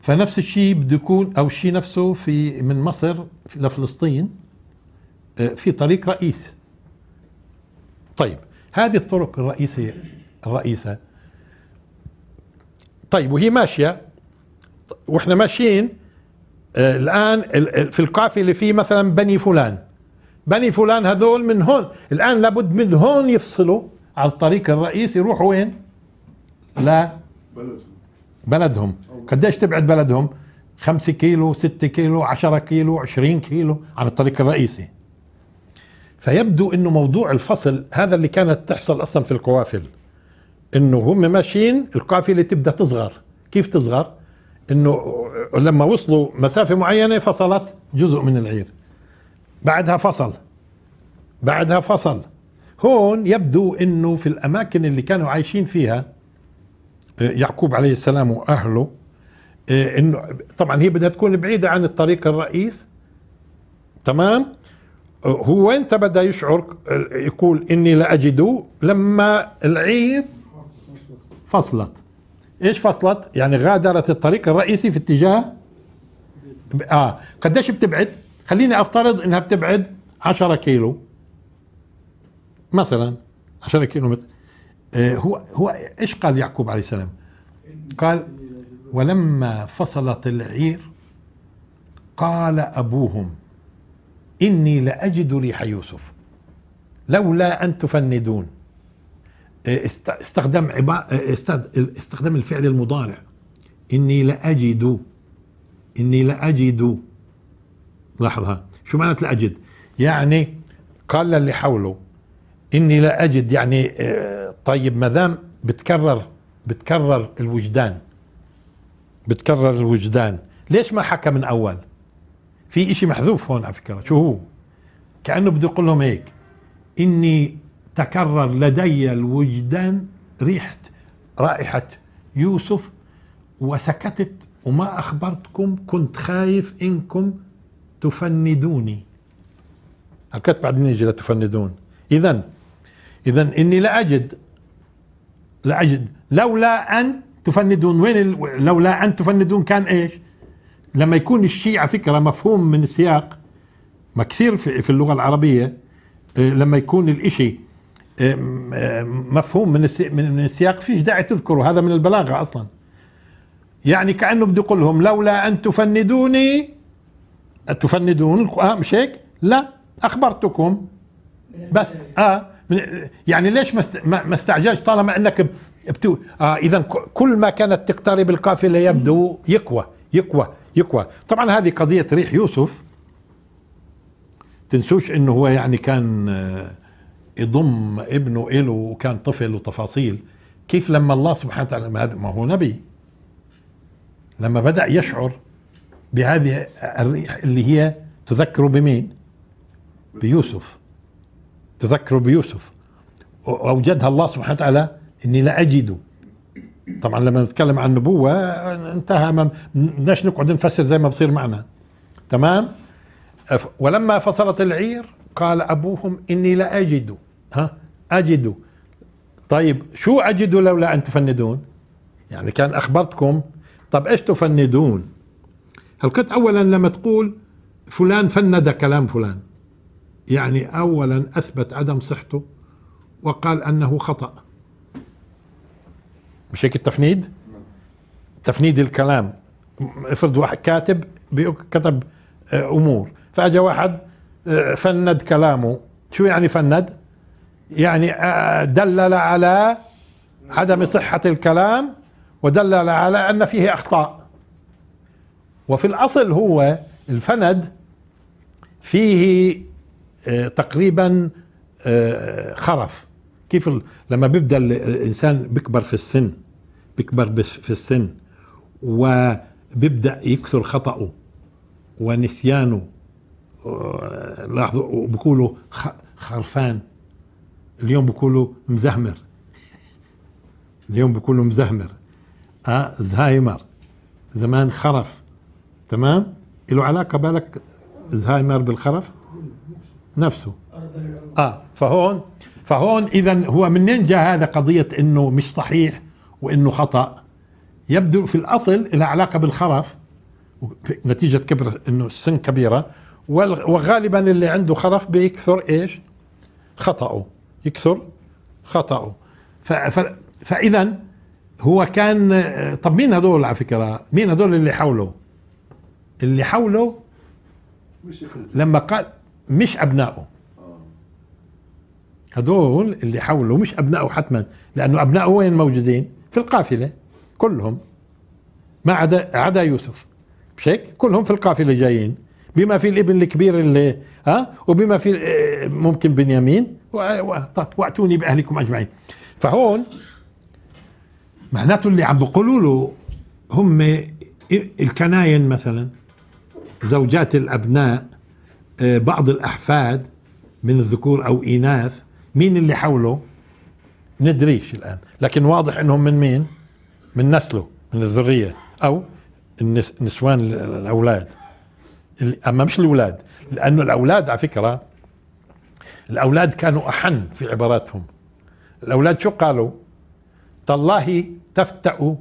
فنفس الشيء بده يكون أو الشيء نفسه في من مصر لفلسطين آه، في طريق رئيس طيب هذه الطرق الرئيسية الرئيسة طيب وهي ماشية واحنا ماشيين آه، الآن في القافلة اللي فيه مثلا بني فلان بني فلان هذول من هون الآن لابد من هون يفصلوا على الطريق الرئيسي يروحوا وين؟ لا بلدهم بلدهم قديش تبعد بلدهم؟ 5 كيلو 6 كيلو 10 كيلو 20 كيلو عن الطريق الرئيسي فيبدو انه موضوع الفصل هذا اللي كانت تحصل اصلا في القوافل انه هم ماشيين القافله تبدا تصغر كيف تصغر انه لما وصلوا مسافه معينه فصلت جزء من العير بعدها فصل بعدها فصل هون يبدو انه في الاماكن اللي كانوا عايشين فيها آه، يعقوب عليه السلام واهله آه، انه طبعا هي بدها تكون بعيده عن الطريق الرئيس تمام آه، هو وين بدا يشعر يقول اني لا اجد لما العير فصلت ايش فصلت يعني غادرت الطريق الرئيسي في اتجاه اه قديش بتبعد خليني افترض انها بتبعد 10 كيلو مثلا عشان كانه آه، هو هو ايش قال يعقوب عليه السلام؟ قال ولما فصلت العير قال ابوهم اني لاجد ريح يوسف لولا ان تفندون آه، استخدم عبا آه، استخدم الفعل المضارع اني لاجد اني لاجد لاحظها شو معنى لاجد يعني قال للي حوله اني لا اجد يعني آه، طيب ما دام بتكرر بتكرر الوجدان بتكرر الوجدان ليش ما حكى من اول في اشي محذوف هون على فكره شو هو كانه بده يقول لهم هيك اني تكرر لدي الوجدان ريحه رائحه يوسف وسكتت وما اخبرتكم كنت خايف انكم تفندوني هكذا بعدين يجي لتفندون اذا اذا اني لا اجد لا اجد لولا ان تفندون وين ال... لولا ان تفندون كان ايش لما يكون الشيء على فكره مفهوم من السياق ما كثير في, في اللغه العربيه إيه، لما يكون الاشي إيه، إيه، مفهوم من من السياق فيش داعي تذكره هذا من البلاغه اصلا يعني كانه بده يقول لهم لولا ان تفندوني تفندون آه مش هيك لا اخبرتكم بس اه يعني ليش ما استعجلش طالما انك بتو... آه اذا كل ما كانت تقترب القافله يبدو يقوى يقوى يقوى طبعا هذه قضيه ريح يوسف تنسوش انه هو يعني كان آه، يضم ابنه إله وكان طفل وتفاصيل كيف لما الله سبحانه وتعالى ما هو نبي لما بدأ يشعر بهذه الريح اللي هي تذكره بمين بيوسف تذكروا بيوسف أوجدها الله سبحانه وتعالى إني لا أجد طبعا لما نتكلم عن النبوة انتهى ما بدناش نقعد نفسر زي ما بصير معنا تمام ولما فصلت العير قال أبوهم إني لا أجد ها أجد طيب شو أجد لولا أن تفندون يعني كان أخبرتكم طب إيش تفندون هل كنت أولا لما تقول فلان فند كلام فلان يعني أولا أثبت عدم صحته وقال أنه خطأ مش هيك التفنيد؟ تفنيد الكلام افرض واحد كاتب كتب آه، امور فاجى واحد آه، فند كلامه شو يعني فند يعني آه، دلل على عدم صحة الكلام ودلل على أن فيه أخطاء وفي الأصل هو الفند فيه آه، تقريبا آه، خرف كيف لما بيبدا الانسان بيكبر في السن بيكبر في السن وبيبدا يكثر خطأه ونسيانه آه، لاحظوا بيقولوا خرفان اليوم بيقولوا مزهمر اليوم بيقولوا مزهمر آه زهايمر زمان خرف تمام له علاقه بالك زهايمر بالخرف نفسه اه فهون فهون اذا هو منين جاء هذا قضيه انه مش صحيح وانه خطا يبدو في الاصل لها علاقه بالخرف نتيجه كبر انه السن كبيره وغالبا اللي عنده خرف بيكثر ايش؟ خطأه يكثر خطأه فاذا هو كان طب مين هذول على فكره؟ مين هذول اللي حوله؟ اللي حوله لما قال مش أبنائه هذول اللي حولوا مش أبنائه حتما لأنه أبنائه وين موجودين في القافلة كلهم ما عدا عدا يوسف مش هيك كلهم في القافلة جايين بما في الابن الكبير اللي ها وبما في آه، ممكن بنيامين طيب، واتوني باهلكم اجمعين فهون معناته اللي عم بيقولوا له هم الكناين مثلا زوجات الابناء آه، بعض الأحفاد من الذكور أو إناث مين اللي حوله ندريش الآن لكن واضح أنهم من مين من نسله من الذرية أو النسوان الأولاد أما مش الأولاد لأنه الأولاد على فكرة الأولاد كانوا أحن في عباراتهم الأولاد شو قالوا تالله تفتأ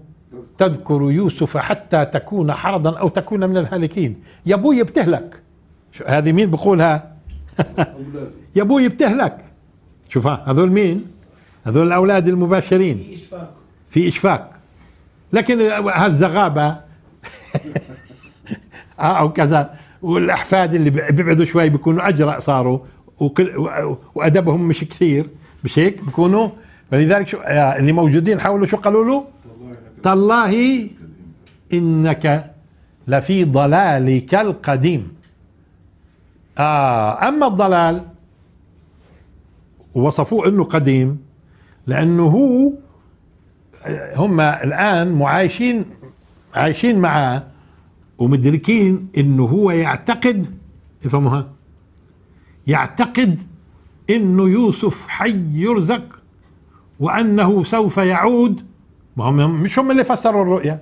تذكر يوسف حتى تكون حرضا أو تكون من الهالكين يا أبوي بتهلك هذه مين بقولها (laughs) يا ابوي بتهلك شوف هذول مين هذول الاولاد المباشرين في اشفاق في اشفاق لكن هالزغابه (laughs) آه، او كذا والاحفاد اللي بيبعدوا شوي بيكونوا اجرأ صاروا وكل وادبهم مش كثير مش هيك بيكونوا فلذلك شو آه، اللي موجودين حوله شو قالوا له؟ تالله انك لفي ضلالك القديم آه أما الضلال وصفوه أنه قديم لأنه هو هم الآن معايشين عايشين معاه ومدركين أنه هو يعتقد افهموها يعتقد أنه يوسف حي يرزق وأنه سوف يعود ما هم مش هم اللي فسروا الرؤية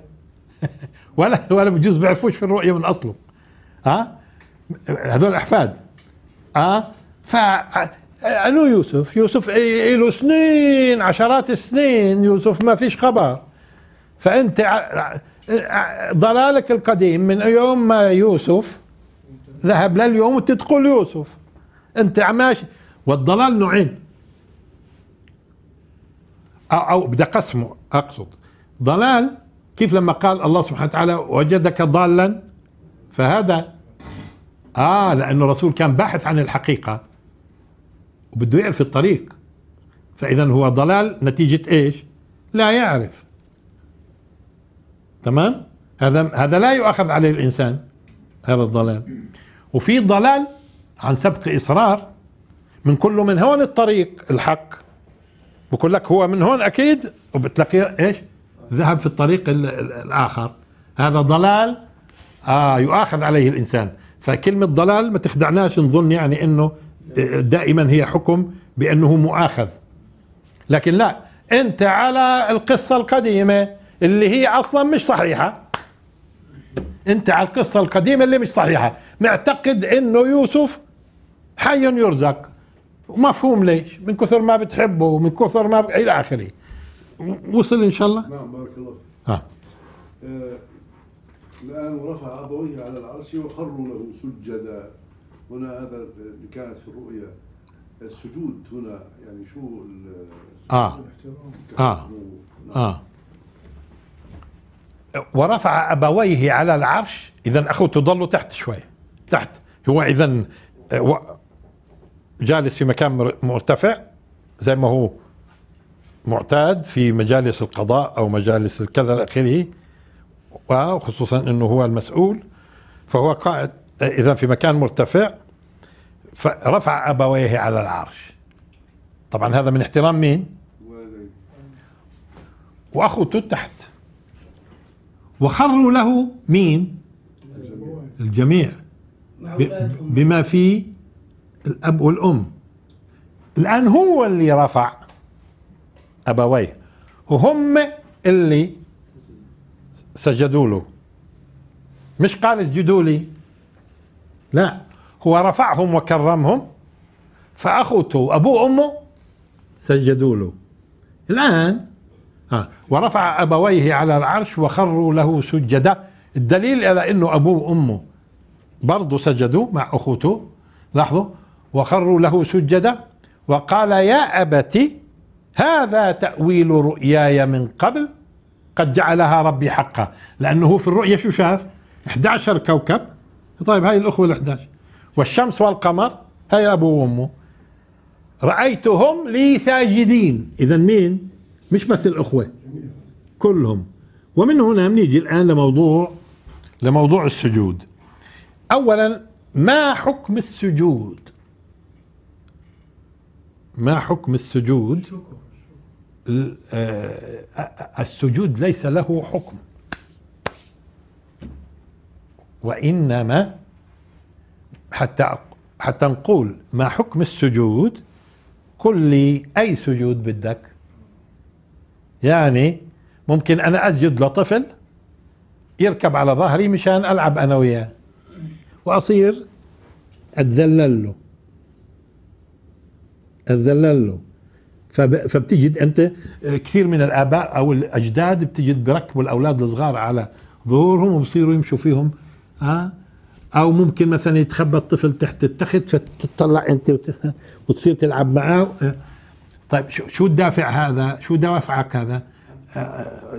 (laughs) ولا ولا بجوز بيعرفوش في الرؤية من أصله ها هذول احفاد اه ف انو يوسف يوسف له سنين عشرات السنين يوسف ما فيش خبر فانت ضلالك القديم من يوم ما يوسف ذهب لليوم وانت تقول يوسف انت ماشي والضلال نوعين او, أو بدي اقسمه اقصد ضلال كيف لما قال الله سبحانه وتعالى وجدك ضالا فهذا آه لأنه الرسول كان باحث عن الحقيقة وبده يعرف الطريق فإذا هو ضلال نتيجة إيش لا يعرف تمام هذا هذا لا يؤخذ عليه الإنسان هذا الضلال وفي ضلال عن سبق إصرار من كل من هون الطريق الحق بقول لك هو من هون أكيد وبتلاقيه إيش ذهب في الطريق الآخر هذا ضلال آه يؤاخذ عليه الإنسان فكلمة ضلال ما تخدعناش نظن يعني أنه آه، دائما هي حكم بأنه مؤاخذ لكن لا أنت على القصة القديمة اللي هي أصلا مش صحيحة أنت على القصة القديمة اللي مش صحيحة معتقد أنه يوسف حي يرزق مفهوم ليش من كثر ما بتحبه ومن كثر ما ب... الى اخره وصل ان شاء الله نعم بارك الله ها آه. آه، الآن ورفع أبويه على العرش وخروا له سجدا هنا هذا اللي كانت في الرؤيا السجود هنا يعني شو آه آه آه ورفع أبويه على العرش إذا أخوه تضلوا تحت شوي تحت هو إذا آه، جالس في مكان مرتفع زي ما هو معتاد في مجالس القضاء أو مجالس الكذا إلى آخره وخصوصا انه هو المسؤول فهو قائد اذا في مكان مرتفع فرفع ابويه على العرش طبعا هذا من احترام مين واخوته تحت وخروا له مين الجميع بما في الاب والام الان هو اللي رفع ابويه وهم اللي سجدوا له مش قال اسجدوا لي لا هو رفعهم وكرمهم فأخوته وأبوه وأمه سجدوا له الآن آه ورفع أبويه على العرش وخروا له سجدا الدليل على أنه أبوه وأمه برضه سجدوا مع أخوته لاحظوا وخروا له سجدا وقال يا أبت هذا تأويل رؤياي من قبل قد جعلها ربي حقا لأنه في الرؤية شو شاف 11 كوكب طيب هاي الأخوة ال11 والشمس والقمر هاي أبوه وأمه رأيتهم لي ساجدين إذا مين مش بس الأخوة كلهم ومن هنا بنيجي الآن لموضوع لموضوع السجود أولا ما حكم السجود ما حكم السجود آه، آه، آه، السجود ليس له حكم وإنما حتى حتى نقول ما حكم السجود قل لي أي سجود بدك يعني ممكن أنا أسجد لطفل يركب على ظهري مشان ألعب أنا وياه وأصير أتذلل له أتذلل له فبتجد انت آه، كثير من الاباء او الاجداد بتجد بركبوا الاولاد الصغار على ظهورهم وبصيروا يمشوا فيهم ها آه، او ممكن مثلا يتخبى الطفل تحت التخت فتطلع انت وتصير تلعب معه آه. طيب شو الدافع هذا شو دوافعك هذا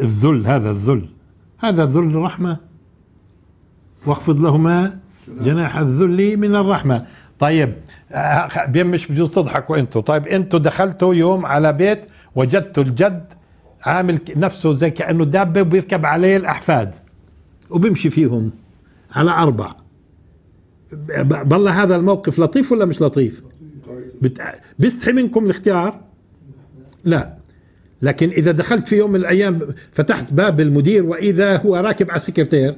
الذل هذا الذل هذا ذل الرحمه واخفض لهما جناح الذل من الرحمه طيب مش بجوز تضحكوا انتوا طيب انتوا دخلتوا يوم على بيت وجدتوا الجد عامل نفسه زي كانه دابه وبيركب عليه الاحفاد وبيمشي فيهم على اربع بالله هذا الموقف لطيف ولا مش لطيف بيستحي منكم الاختيار لا لكن اذا دخلت في يوم من الايام فتحت باب المدير واذا هو راكب على السكرتير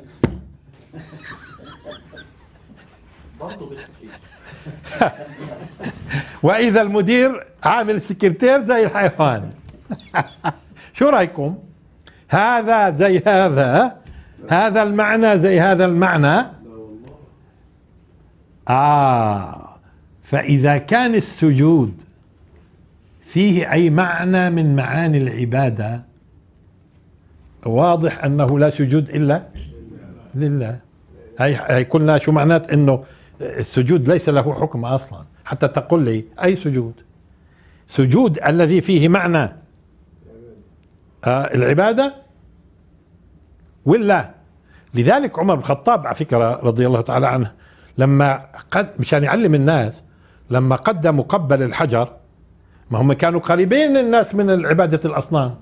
(laughs) واذا المدير عامل سكرتير زي الحيوان (laughs) شو رايكم هذا زي هذا هذا المعنى زي هذا المعنى آه فإذا كان السجود فيه أي معنى من معاني العبادة واضح أنه لا سجود إلا لله هي هي قلنا شو معنات أنه السجود ليس له حكم اصلا حتى تقول لي اي سجود سجود الذي فيه معنى آه العباده ولا لذلك عمر بن الخطاب على فكره رضي الله تعالى عنه لما قد مشان يعلم الناس لما قدم مقبل الحجر ما هم كانوا قريبين الناس من عباده الاصنام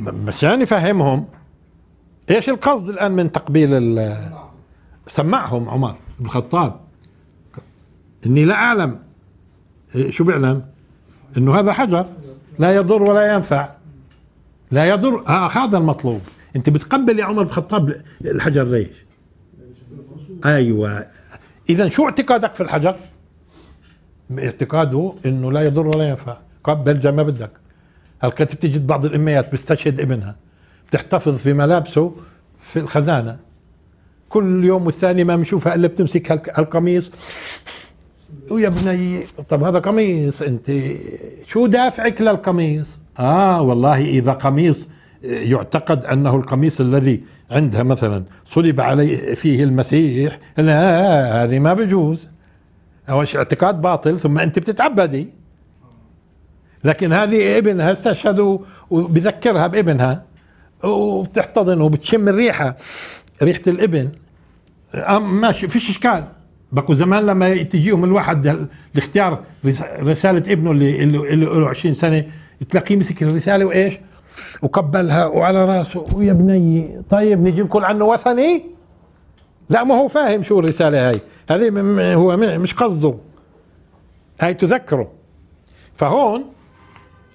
مشان يفهمهم ايش القصد الان من تقبيل سمعهم عمر بن الخطاب اني لا اعلم إيه، شو بيعلم انه هذا حجر لا يضر ولا ينفع لا يضر آه، هذا المطلوب انت بتقبل يا عمر بن الخطاب الحجر ليش ايوه اذا شو اعتقادك في الحجر اعتقاده انه لا يضر ولا ينفع قبل زي ما بدك هلقيت بتجد بعض الاميات بيستشهد ابنها بتحتفظ بملابسه في الخزانه كل يوم والثاني ما بنشوفها الا بتمسك هالقميص ويا بني طب هذا قميص انت شو دافعك للقميص اه والله اذا قميص آه، يعتقد انه القميص الذي عندها مثلا صلب عليه فيه المسيح لا هذه ما بجوز هو اعتقاد باطل ثم انت بتتعبدي لكن هذه ابنها استشهد وبذكرها بابنها وبتحتضنه وبتشم الريحه ريحه الابن ماشي فيش اشكال بكو زمان لما تجيهم الواحد لاختيار رساله ابنه اللي اللي له 20 سنه تلاقيه مسك الرساله وايش؟ وقبلها وعلى راسه ويا بني طيب نجي نقول عنه وثني؟ لا ما هو فاهم شو الرساله هاي هذه هو مش قصده هاي تذكره فهون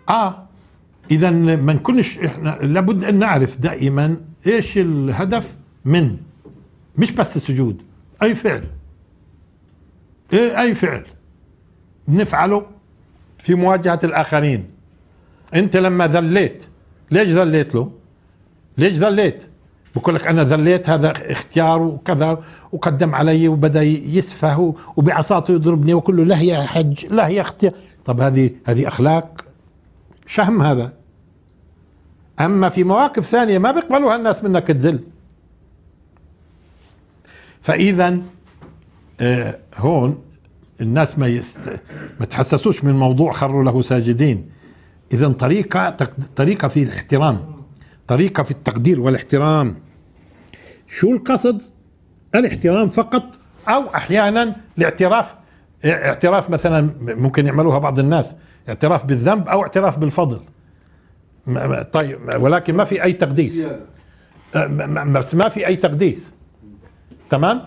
اه اذا ما نكونش احنا لابد ان نعرف دائما ايش الهدف من مش بس السجود اي فعل إيه اي فعل نفعله في مواجهه الاخرين انت لما ذليت ليش ذليت له ليش ذليت بقول لك انا ذليت هذا اختيار وكذا وقدم علي وبدا يسفه وبعصاته يضربني وكله له يا حج له يا اختيار طب هذه هذه اخلاق شهم هذا أما في مواقف ثانية ما بيقبلوها الناس منك تذل فإذا آه، هون الناس ما يست... ما تحسسوش من موضوع خروا له ساجدين إذا طريقة طريقة في الاحترام طريقة في التقدير والاحترام شو القصد الاحترام فقط أو أحيانا الاعتراف اعتراف مثلا ممكن يعملوها بعض الناس اعتراف بالذنب أو اعتراف بالفضل طيب ولكن ما في اي تقديس بس أه، ما في اي تقديس تمام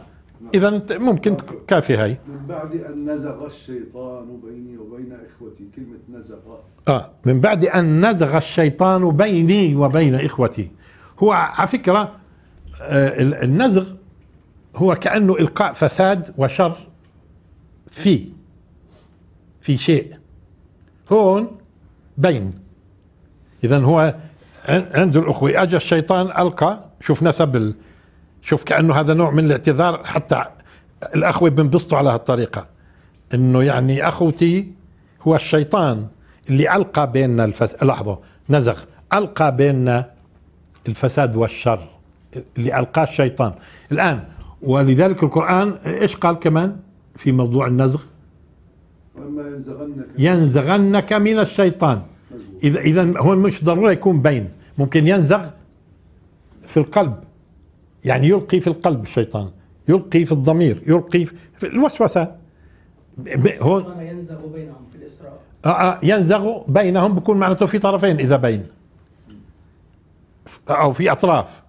اذا ممكن كافي هاي من بعد ان نزغ الشيطان بيني وبين اخوتي كلمه نزغ اه من بعد ان نزغ الشيطان بيني وبين اخوتي هو على فكره آه، النزغ هو كانه القاء فساد وشر في في شيء هون بين اذا هو عند الاخوه اجى الشيطان القى شوف نسب شوف كانه هذا نوع من الاعتذار حتى الاخوه بينبسطوا على هالطريقه انه يعني اخوتي هو الشيطان اللي القى بيننا الفساد لحظه نزغ القى بيننا الفساد والشر اللي القاه الشيطان الان ولذلك القران ايش قال كمان في موضوع النزغ ينزغنك ينزغنك من الشيطان اذا اذا هو مش ضروري يكون بين ممكن ينزغ في القلب يعني يلقي في القلب الشيطان يلقي في الضمير يلقي في الوسوسه هون ينزغ بينهم في الاسراء آه, آه، ينزغ بينهم بكون معناته في طرفين اذا بين او في اطراف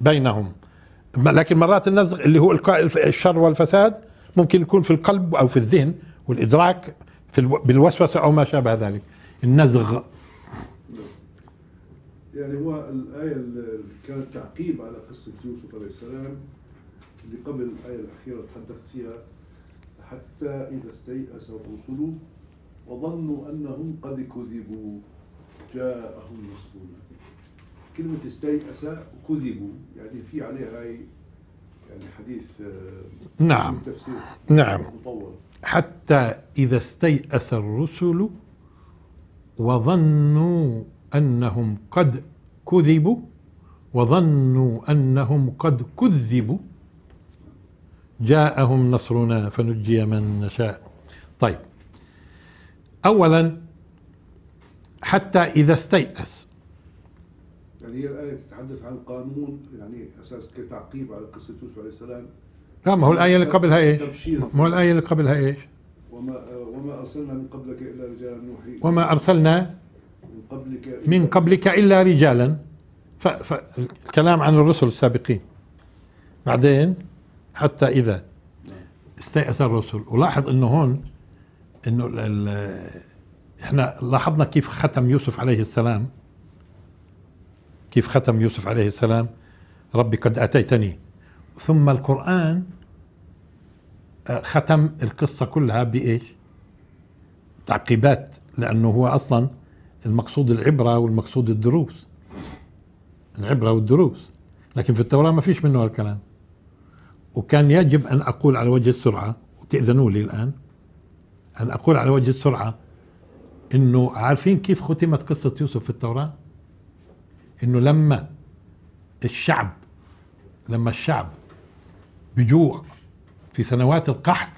بينهم لكن مرات النزغ اللي هو الشر والفساد ممكن يكون في القلب او في الذهن والادراك في بالوسوسه او ما شابه ذلك النزغ يعني هو الآية اللي كانت تعقيب على قصة يوسف عليه السلام اللي قبل الآية الأخيرة تحدثت فيها حتى إذا استيأس الرسل وظنوا أنهم قد كذبوا جاءهم نصرنا كلمة استيأس كذبوا يعني في عليها يعني حديث نعم تفسير نعم مطول. حتى إذا استيأس الرسل وظنوا أنهم قد كذبوا وظنوا أنهم قد كذبوا جاءهم نصرنا فنجي من نشاء طيب أولا حتى إذا استيأس يعني هي الآية تتحدث عن قانون يعني أساس كتعقيب على قصة يوسف عليه السلام لا ما هو الآية اللي قبلها إيش؟ ما هو الآية اللي قبلها إيش؟ وما وما أرسلنا من قبلك إلا رجالا نوحي وما أرسلنا من قبلك من قبلك إلا رجالا فالكلام عن الرسل السابقين بعدين حتى إذا نعم. استيأس الرسل ولاحظ أنه هون أنه احنا لاحظنا كيف ختم يوسف عليه السلام كيف ختم يوسف عليه السلام ربي قد أتيتني ثم القرآن ختم القصة كلها بإيش تعقيبات لأنه هو أصلا المقصود العبرة والمقصود الدروس العبرة والدروس لكن في التوراة ما فيش منه هالكلام وكان يجب أن أقول على وجه السرعة وتأذنوا لي الآن أن أقول على وجه السرعة إنه عارفين كيف ختمت قصة يوسف في التوراة إنه لما الشعب لما الشعب بجوع في سنوات القحط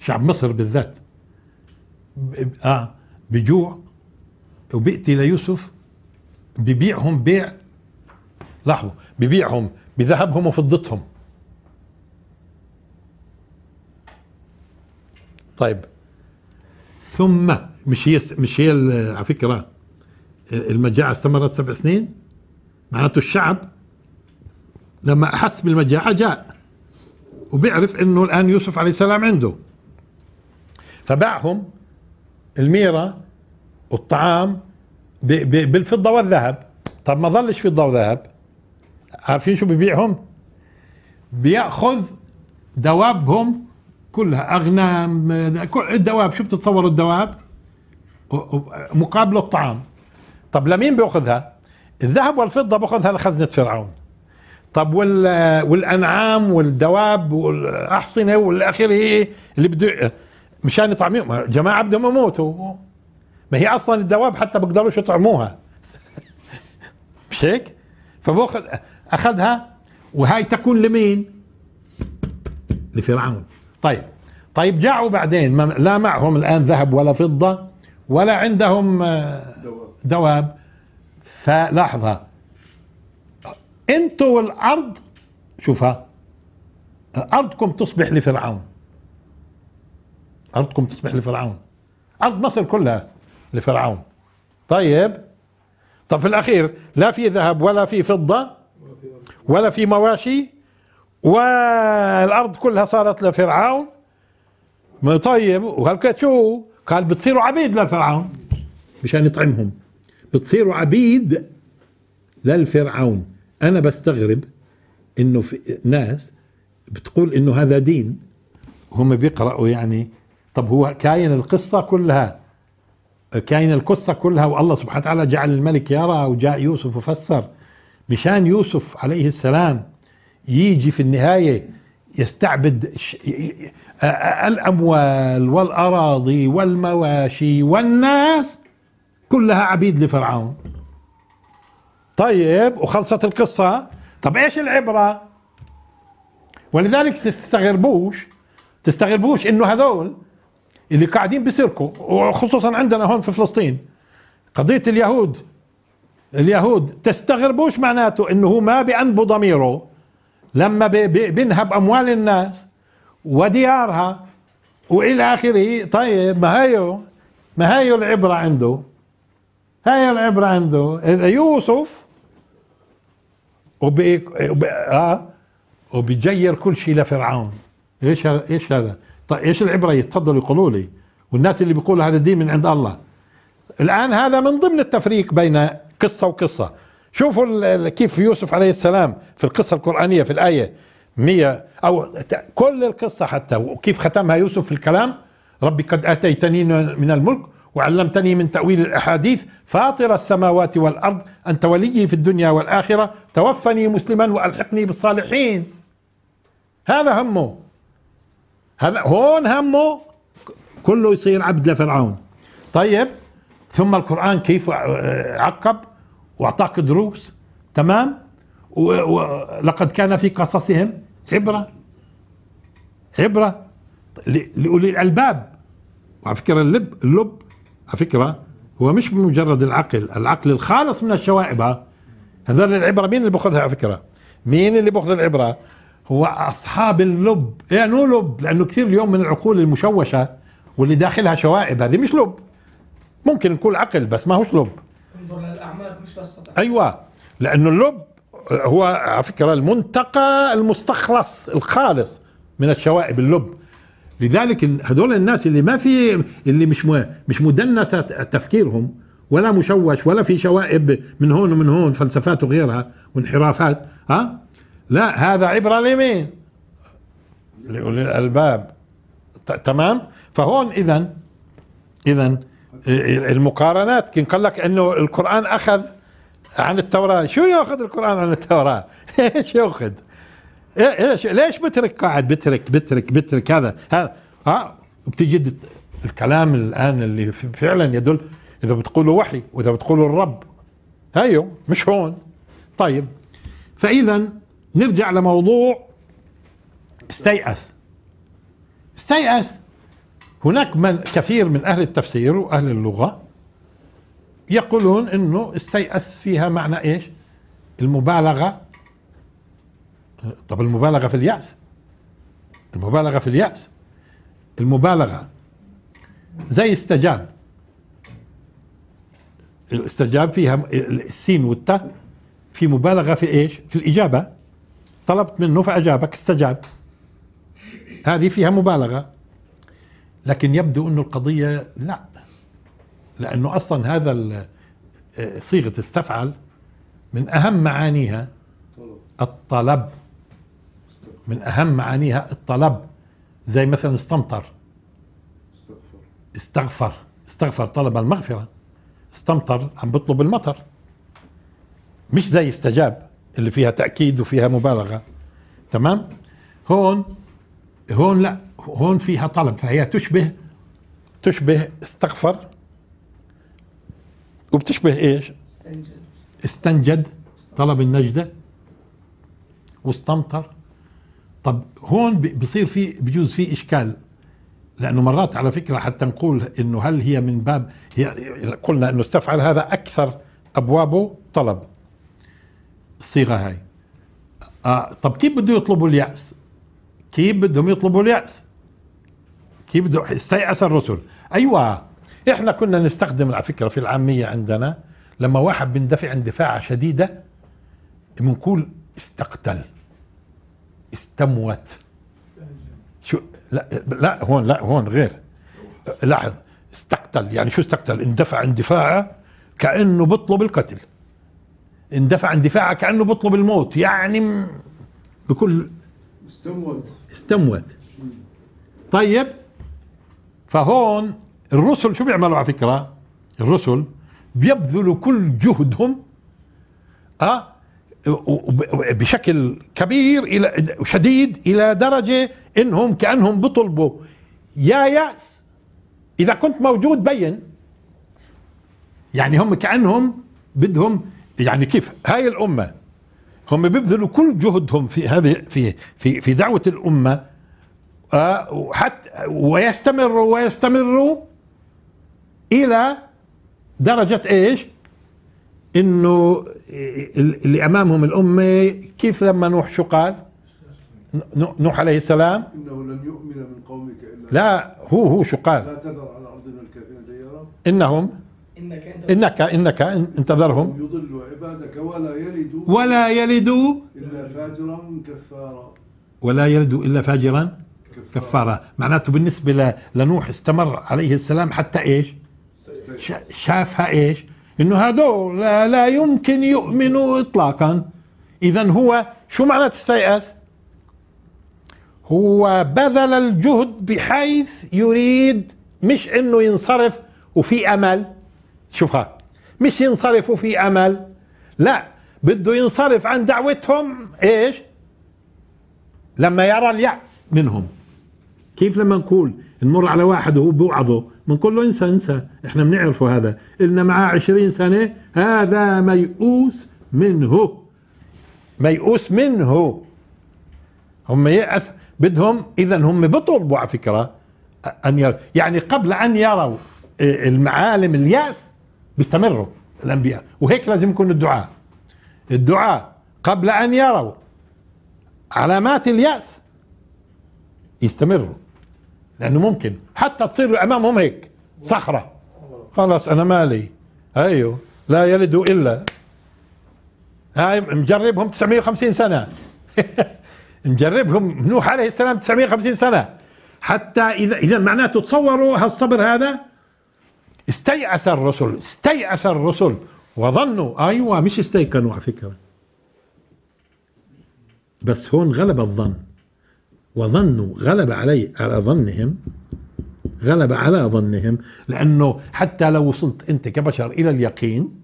شعب مصر بالذات آه، بجوع وبيأتي ليوسف ببيعهم بيع لاحظوا ببيعهم بذهبهم وفضتهم طيب ثم مش هي مش هي على فكره المجاعه استمرت سبع سنين معناته الشعب لما احس بالمجاعه جاء وبيعرف انه الان يوسف عليه السلام عنده فباعهم الميرة والطعام بالفضة والذهب طب ما ظلش فضة وذهب عارفين شو ببيعهم بيأخذ دوابهم كلها أغنام كل الدواب شو بتتصوروا الدواب مقابل الطعام طب لمين بيأخذها الذهب والفضة بأخذها لخزنة فرعون طب وال والانعام والدواب والاحصنه والاخير هي اللي بده مشان يطعميهم جماعه بدهم يموتوا ما هي اصلا الدواب حتى بقدروش يطعموها (laughs) مش هيك؟ فباخذ اخذها وهاي تكون لمين؟ لفرعون طيب طيب جاعوا بعدين لا معهم الان ذهب ولا فضه ولا عندهم آه، دواب, دواب. انتوا والارض شوفها ارضكم تصبح لفرعون ارضكم تصبح لفرعون ارض مصر كلها لفرعون طيب طب في الاخير لا في ذهب ولا في فضه ولا في مواشي والارض كلها صارت لفرعون طيب وهلك شو قال بتصيروا عبيد لفرعون مشان يطعمهم بتصيروا عبيد للفرعون انا بستغرب انه في ناس بتقول انه هذا دين هم بيقرأوا يعني طب هو كاين القصة كلها كاين القصة كلها والله سبحانه وتعالى جعل الملك يرى وجاء يوسف وفسر مشان يوسف عليه السلام يجي في النهاية يستعبد الأموال والأراضي والمواشي والناس كلها عبيد لفرعون طيب وخلصت القصة طب ايش العبرة ولذلك تستغربوش تستغربوش انه هذول اللي قاعدين بسرقوا وخصوصا عندنا هون في فلسطين قضية اليهود اليهود تستغربوش معناته انه هو ما بأنبو ضميره لما بينهب اموال الناس وديارها والى اخره طيب ما هيو ما هيو العبرة عنده هاي العبرة عنده يوسف وبي وب... اه وبيجير كل شيء لفرعون ايش هذا ايش هذا طيب ايش العبره يتفضلوا يقولوا لي والناس اللي بيقولوا هذا الدين من عند الله الان هذا من ضمن التفريق بين قصه وقصه شوفوا كيف يوسف عليه السلام في القصه القرانيه في الايه 100 او كل القصه حتى وكيف ختمها يوسف في الكلام ربي قد اتيتني من الملك وعلمتني من تأويل الأحاديث فاطر السماوات والأرض أنت وليي في الدنيا والآخرة توفني مسلما وألحقني بالصالحين هذا همه هذا هون همه كله يصير عبد لفرعون طيب ثم القرآن كيف عقب وأعطاك دروس تمام ولقد كان في قصصهم عبرة عبرة لأولي الألباب وعلى فكرة اللب اللب على فكرة هو مش مجرد العقل العقل الخالص من الشوائب ها هذول العبرة مين اللي بأخذها على فكرة مين اللي بأخذ العبرة هو أصحاب اللب يعني إيه نو لب لأنه كثير اليوم من العقول المشوشة واللي داخلها شوائب هذه مش لب ممكن نقول عقل بس ما هوش لب انظر للأعمال مش للسطح أيوة لأنه اللب هو على فكرة المنتقى المستخلص الخالص من الشوائب اللب لذلك هذول الناس اللي ما في اللي مش مش مدنسه تفكيرهم ولا مشوش ولا في شوائب من هون ومن هون فلسفات وغيرها وانحرافات ها لا هذا عبره لمين؟ لاولي الالباب تمام؟ فهون اذا اذا المقارنات كان قال لك انه القران اخذ عن التوراه شو ياخذ القران عن التوراه؟ (laughs) ايش ياخذ؟ ايش إيه، ليش بترك قاعد بترك بترك بترك هذا هذا ها وبتجد الكلام الان اللي فعلا يدل اذا بتقولوا وحي واذا بتقولوا الرب هيو مش هون طيب فاذا نرجع لموضوع استيأس استيأس هناك من كثير من اهل التفسير واهل اللغه يقولون انه استيأس فيها معنى ايش؟ المبالغه طب المبالغه في الياس المبالغه في الياس المبالغه زي استجاب استجاب فيها السين والتاء في مبالغه في ايش في الاجابه طلبت منه فاجابك استجاب هذه فيها مبالغه لكن يبدو انه القضيه لا لانه اصلا هذا آه، صيغه استفعل من اهم معانيها الطلب من أهم معانيها الطلب زي مثلا استمطر استغفر استغفر طلب المغفرة استمطر عم بطلب المطر مش زي استجاب اللي فيها تأكيد وفيها مبالغة تمام هون هون لا هون فيها طلب فهي تشبه تشبه استغفر وبتشبه ايش استنجد استنجد طلب النجدة واستمطر طب هون بصير في بجوز في اشكال لانه مرات على فكره حتى نقول انه هل هي من باب هي قلنا انه استفعل هذا اكثر ابوابه طلب الصيغه هاي آه طب كيف بده يطلبوا الياس؟ كيف بدهم يطلبوا الياس؟ كيف بده استيأس الرسل؟ ايوه احنا كنا نستخدم على فكره في العاميه عندنا لما واحد بندفع اندفاعه شديده بنقول استقتل استموت شو لا لا هون لا هون غير لاحظ استقتل يعني شو استقتل اندفع اندفاعه كانه بيطلب القتل اندفع اندفاعه كانه بيطلب الموت يعني بكل استموت استموت طيب فهون الرسل شو بيعملوا على فكره الرسل بيبذلوا كل جهدهم اه بشكل كبير الى شديد الى درجه انهم كانهم بطلبوا يا ياس اذا كنت موجود بين يعني هم كانهم بدهم يعني كيف هاي الامه هم بيبذلوا كل جهدهم في هذه في في في دعوه الامه آه، حتى ويستمروا ويستمروا الى درجه ايش؟ انه اللي امامهم الامه كيف لما نوح شو قال؟ نوح عليه السلام انه لن يؤمن من قومك الا لا هو هو شو قال؟ لا تذر على ارضنا الكافرين ديارا انهم انك انك انتظرهم يضل عبادك ولا يلدوا ولا يلدوا الا فاجرا كفارا ولا يلدوا الا فاجرا كفارا, كفارا. معناته بالنسبه لنوح استمر عليه السلام حتى ايش؟ شافها ايش؟ انه هذول لا, يمكن يؤمنوا اطلاقا اذا هو شو معنى تستيأس هو بذل الجهد بحيث يريد مش انه ينصرف وفي امل شوفها مش ينصرف وفي امل لا بده ينصرف عن دعوتهم ايش لما يرى اليأس منهم كيف لما نقول نمر على واحد وهو بوعظه بنقول له انسى انسى احنا بنعرفه هذا إلنا معاه عشرين سنة هذا ميؤوس منه ميؤوس منه هم يأس بدهم إذا هم بيطلبوا على فكرة أن يروا يعني قبل أن يروا آه، المعالم اليأس بيستمروا الأنبياء وهيك لازم يكون الدعاء الدعاء قبل أن يروا علامات اليأس يستمروا لانه ممكن حتى تصير امامهم هيك صخره خلاص انا مالي ايوه لا يلد الا هاي مجربهم 950 سنه (laughs) مجربهم نوح عليه السلام 950 سنه حتى اذا اذا معناته تصوروا هالصبر هذا استيأس الرسل استيأس الرسل وظنوا ايوه مش استيقنوا على فكره بس هون غلب الظن وظنوا غلب علي على ظنهم غلب على ظنهم لانه حتى لو وصلت انت كبشر الى اليقين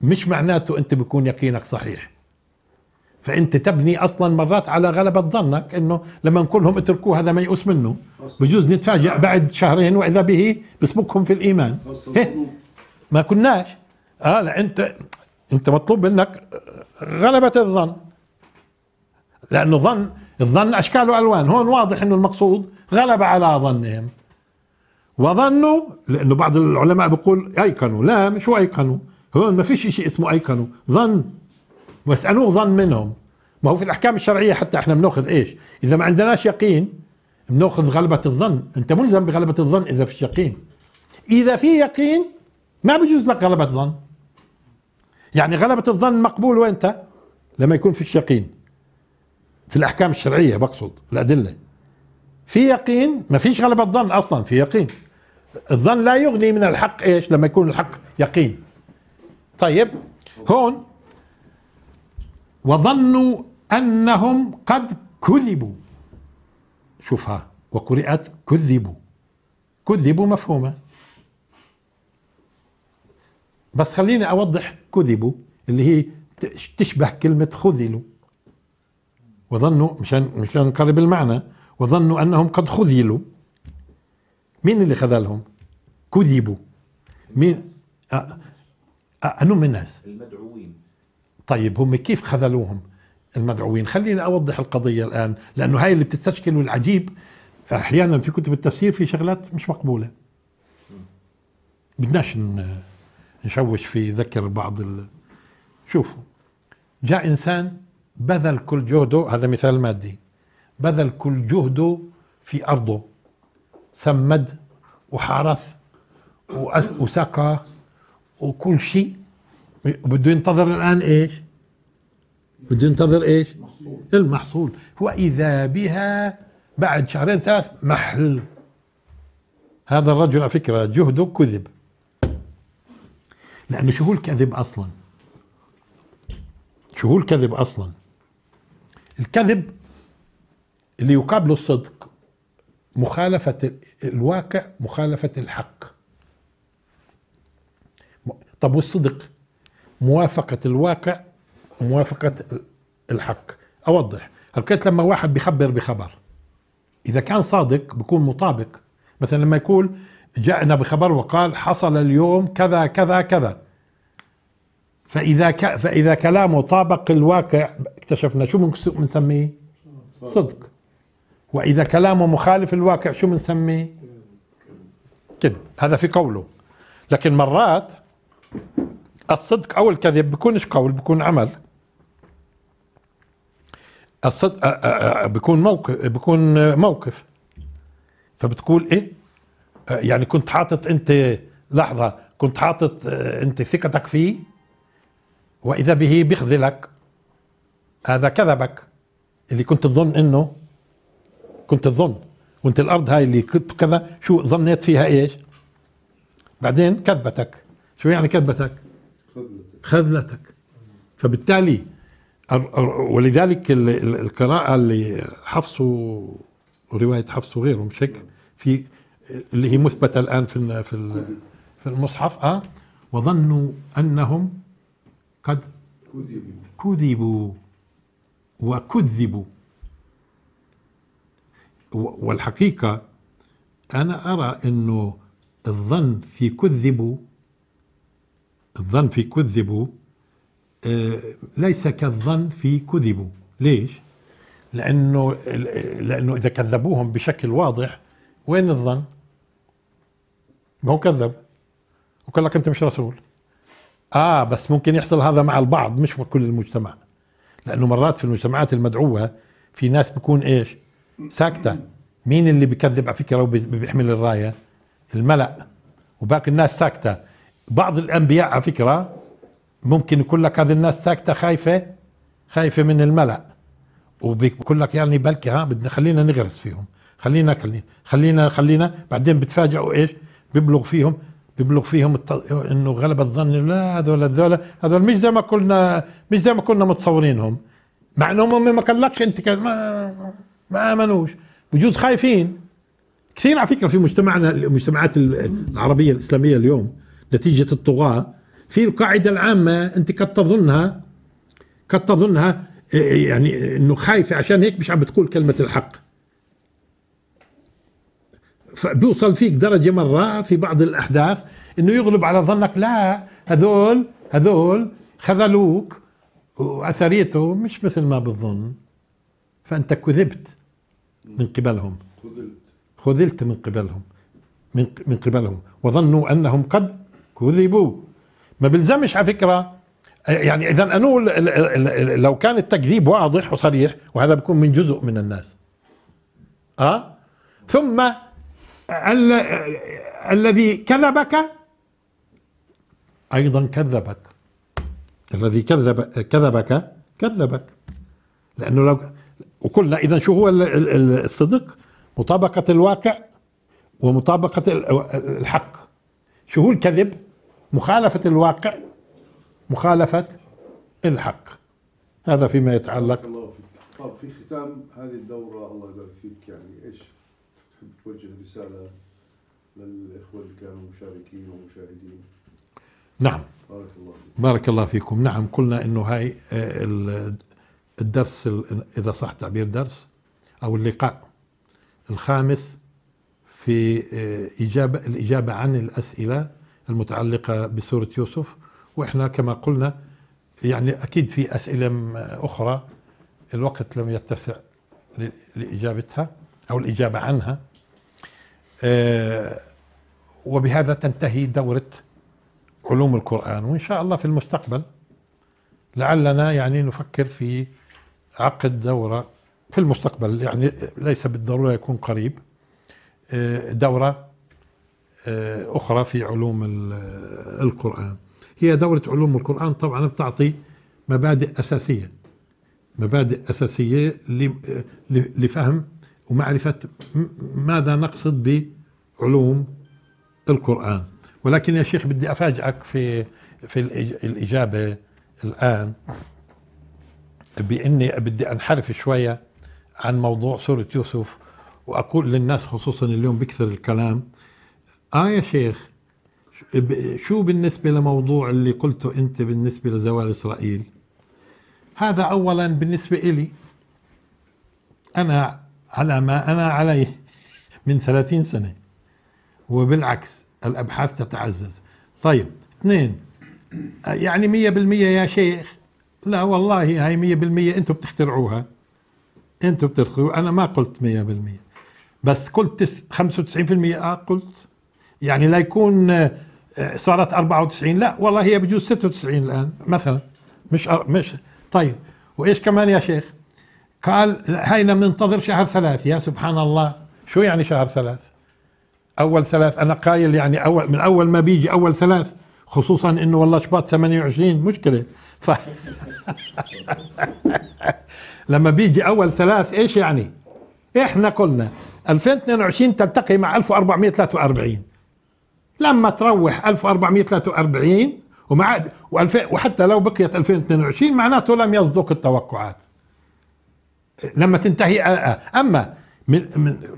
مش معناته انت بيكون يقينك صحيح فانت تبني اصلا مرات على غلبه ظنك انه لما نقول لهم اتركوه هذا ميؤوس منه بجوز نتفاجئ بعد شهرين واذا به بسبقهم في الايمان إيه؟ ما كناش اه لا انت انت مطلوب منك غلبه الظن لانه ظن الظن أشكال وألوان هون واضح أنه المقصود غلب على ظنهم وظنوا لأنه بعض العلماء بيقول أيقنوا لا مش أيقنوا هون ما فيش شيء اسمه أيقنوا ظن واسألوه ظن منهم ما هو في الأحكام الشرعية حتى احنا بناخذ إيش إذا ما عندناش يقين بناخذ غلبة الظن أنت ملزم بغلبة الظن إذا فيش يقين إذا في يقين ما بجوز لك غلبة ظن يعني غلبة الظن مقبول وانت لما يكون في يقين في الاحكام الشرعيه بقصد الادله في يقين ما فيش غلبه ظن اصلا في يقين الظن لا يغني من الحق ايش لما يكون الحق يقين طيب هون وظنوا انهم قد كذبوا شوفها وقرئت كذبوا كذبوا مفهومه بس خليني اوضح كذبوا اللي هي تشبه كلمه خذلوا وظنوا مشان مشان نقرب المعنى وظنوا انهم قد خذلوا مين اللي خذلهم؟ كذبوا مين آه آه من الناس المدعوين طيب هم كيف خذلوهم المدعوين خليني اوضح القضيه الان لانه هاي اللي بتستشكل والعجيب احيانا في كتب التفسير في شغلات مش مقبوله بدناش نشوش في ذكر بعض ال... شوفوا جاء انسان بذل كل جهده هذا مثال مادي بذل كل جهده في أرضه سمد وحرث وسقى وكل شيء بده ينتظر الآن إيش بده ينتظر إيش المحصول, المحصول. وإذا بها بعد شهرين ثلاث محل هذا الرجل على فكرة جهده كذب لأنه شو هو الكذب أصلا شو هو الكذب أصلا الكذب اللي يقابله الصدق مخالفة الواقع مخالفة الحق طب والصدق موافقة الواقع وموافقة الحق أوضح حكيت لما واحد بيخبر بخبر إذا كان صادق بيكون مطابق مثلا لما يقول جاءنا بخبر وقال حصل اليوم كذا كذا كذا فاذا ك... فاذا كلامه طابق الواقع اكتشفنا شو بنسميه؟ صدق واذا كلامه مخالف الواقع شو بنسميه؟ كذب هذا في قوله لكن مرات الصدق او الكذب بيكونش قول بيكون عمل الصدق بيكون موقف بيكون موقف فبتقول ايه يعني كنت حاطط انت لحظه كنت حاطط انت ثقتك فيه واذا به بيخذلك هذا كذبك اللي كنت تظن انه كنت تظن وانت الارض هاي اللي كنت كذا شو ظنيت فيها ايش بعدين كذبتك شو يعني كذبتك خذلتك فبالتالي ولذلك القراءة اللي حفص ورواية حفص وغيره مش هيك في اللي هي مثبتة الآن في في في المصحف اه وظنوا أنهم قد كذبوا وكذبوا والحقيقة أنا أرى أنه الظن في كذبوا الظن في كذبوا آه، ليس كالظن في كذبوا ليش؟ لأنه لأنه إذا كذبوهم بشكل واضح وين الظن؟ ما هو كذب وقال لك أنت مش رسول اه بس ممكن يحصل هذا مع البعض مش مع كل المجتمع لانه مرات في المجتمعات المدعوه في ناس بكون ايش ساكته مين اللي بكذب على فكره وبيحمل الرايه الملا وباقي الناس ساكته بعض الانبياء على فكره ممكن يقول لك هذه الناس ساكته خايفه خايفه من الملا وبيقول لك يعني بلكي ها بدنا خلينا نغرس فيهم خلينا خلينا خلينا خلينا بعدين بتفاجئوا ايش بيبلغ فيهم بيبلغ فيهم الت... انه غلب الظن لا هذول هذول هذول مش زي ما كنا مش زي ما كنا متصورينهم مع انهم ما قلقش انت كان ما ما امنوش بجوز خايفين كثير على فكره في مجتمعنا المجتمعات العربيه الاسلاميه اليوم نتيجه الطغاه في القاعده العامه انت قد تظنها قد تظنها إيه، إيه، يعني انه خايفه عشان هيك مش عم بتقول كلمه الحق بيوصل فيك درجة مرة في بعض الأحداث إنه يغلب على ظنك لا هذول هذول خذلوك وأثريته مش مثل ما بتظن فأنت كذبت من قبلهم خذلت من قبلهم من من قبلهم وظنوا أنهم قد كذبوا ما بلزمش على فكرة يعني إذا أنو لو كان التكذيب واضح وصريح وهذا بيكون من جزء من الناس أه ثم الذي كذبك أيضا كذبك الذي كذب كذبك كذبك لأنه لو وقلنا إذا شو هو الصدق مطابقة الواقع ومطابقة الحق شو هو الكذب مخالفة الواقع مخالفة الحق هذا فيما يتعلق طيب، في ختام هذه الدورة الله يبارك فيك يعني ايش تحب توجه رسالة للإخوة اللي كانوا مشاركين ومشاهدين نعم بارك الله فيكم. بارك الله فيكم نعم قلنا انه هاي آه، الدرس اذا صح تعبير درس او اللقاء الخامس في آه، اجابه الاجابه عن الاسئله المتعلقه بسوره يوسف واحنا كما قلنا يعني اكيد في اسئله اخرى الوقت لم يتسع لاجابتها أو الإجابة عنها آه، وبهذا تنتهي دورة علوم القرآن وإن شاء الله في المستقبل لعلنا يعني نفكر في عقد دورة في المستقبل يعني ليس بالضرورة يكون قريب آه، دورة آه، أخرى في علوم القرآن هي دورة علوم القرآن طبعا بتعطي مبادئ أساسية مبادئ أساسية لفهم ومعرفة ماذا نقصد بعلوم القرآن ولكن يا شيخ بدي أفاجئك في في الإجابة الآن بإني بدي أنحرف شوية عن موضوع سورة يوسف وأقول للناس خصوصا اليوم بكثر الكلام آه يا شيخ شو بالنسبة لموضوع اللي قلته أنت بالنسبة لزوال إسرائيل هذا أولا بالنسبة إلي أنا على ما أنا عليه من ثلاثين سنة وبالعكس الأبحاث تتعزز طيب اثنين يعني مية بالمية يا شيخ لا والله هاي مية بالمية أنتم بتخترعوها أنتم بتخترعوها أنا ما قلت مية بالمية بس قلت خمسة وتسعين في المية آه، قلت يعني لا يكون آه، صارت 94 لا والله هي بجوز 96 الآن مثلا مش مش طيب وإيش كمان يا شيخ قال هينا بننتظر شهر ثلاث يا سبحان الله شو يعني شهر ثلاث اول ثلاث انا قايل يعني اول من اول ما بيجي اول ثلاث خصوصا انه والله شباط 28 مشكله ف (laughs) لما بيجي اول ثلاث ايش يعني احنا قلنا 2022 تلتقي مع 1443 لما تروح 1443 ومع وحتى لو بقيت 2022 معناته لم يصدق التوقعات لما تنتهي اما من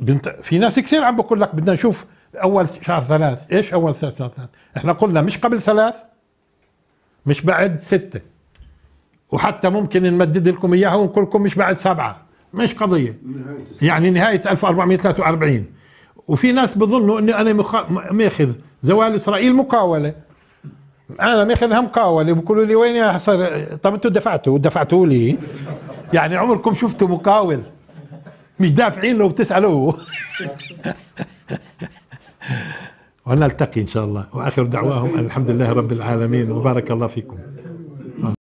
من في ناس كثير عم بقول لك بدنا نشوف اول شهر ثلاث ايش اول شهر ثلاث احنا قلنا مش قبل ثلاث مش بعد ستة وحتى ممكن نمدد لكم اياها ونقول لكم مش بعد سبعة مش قضية يعني نهاية 1443 وفي ناس بظنوا اني انا ماخذ زوال اسرائيل مقاولة انا ماخذها مقاولة بقولوا لي وين يا حصر طب انتوا دفعتوا دفعتوا لي يعني عمركم شفتوا مقاول مش دافعين لو بتسألوه (laughs) ونلتقي إن شاء الله وآخر دعواهم الحمد لله رب العالمين وبارك الله فيكم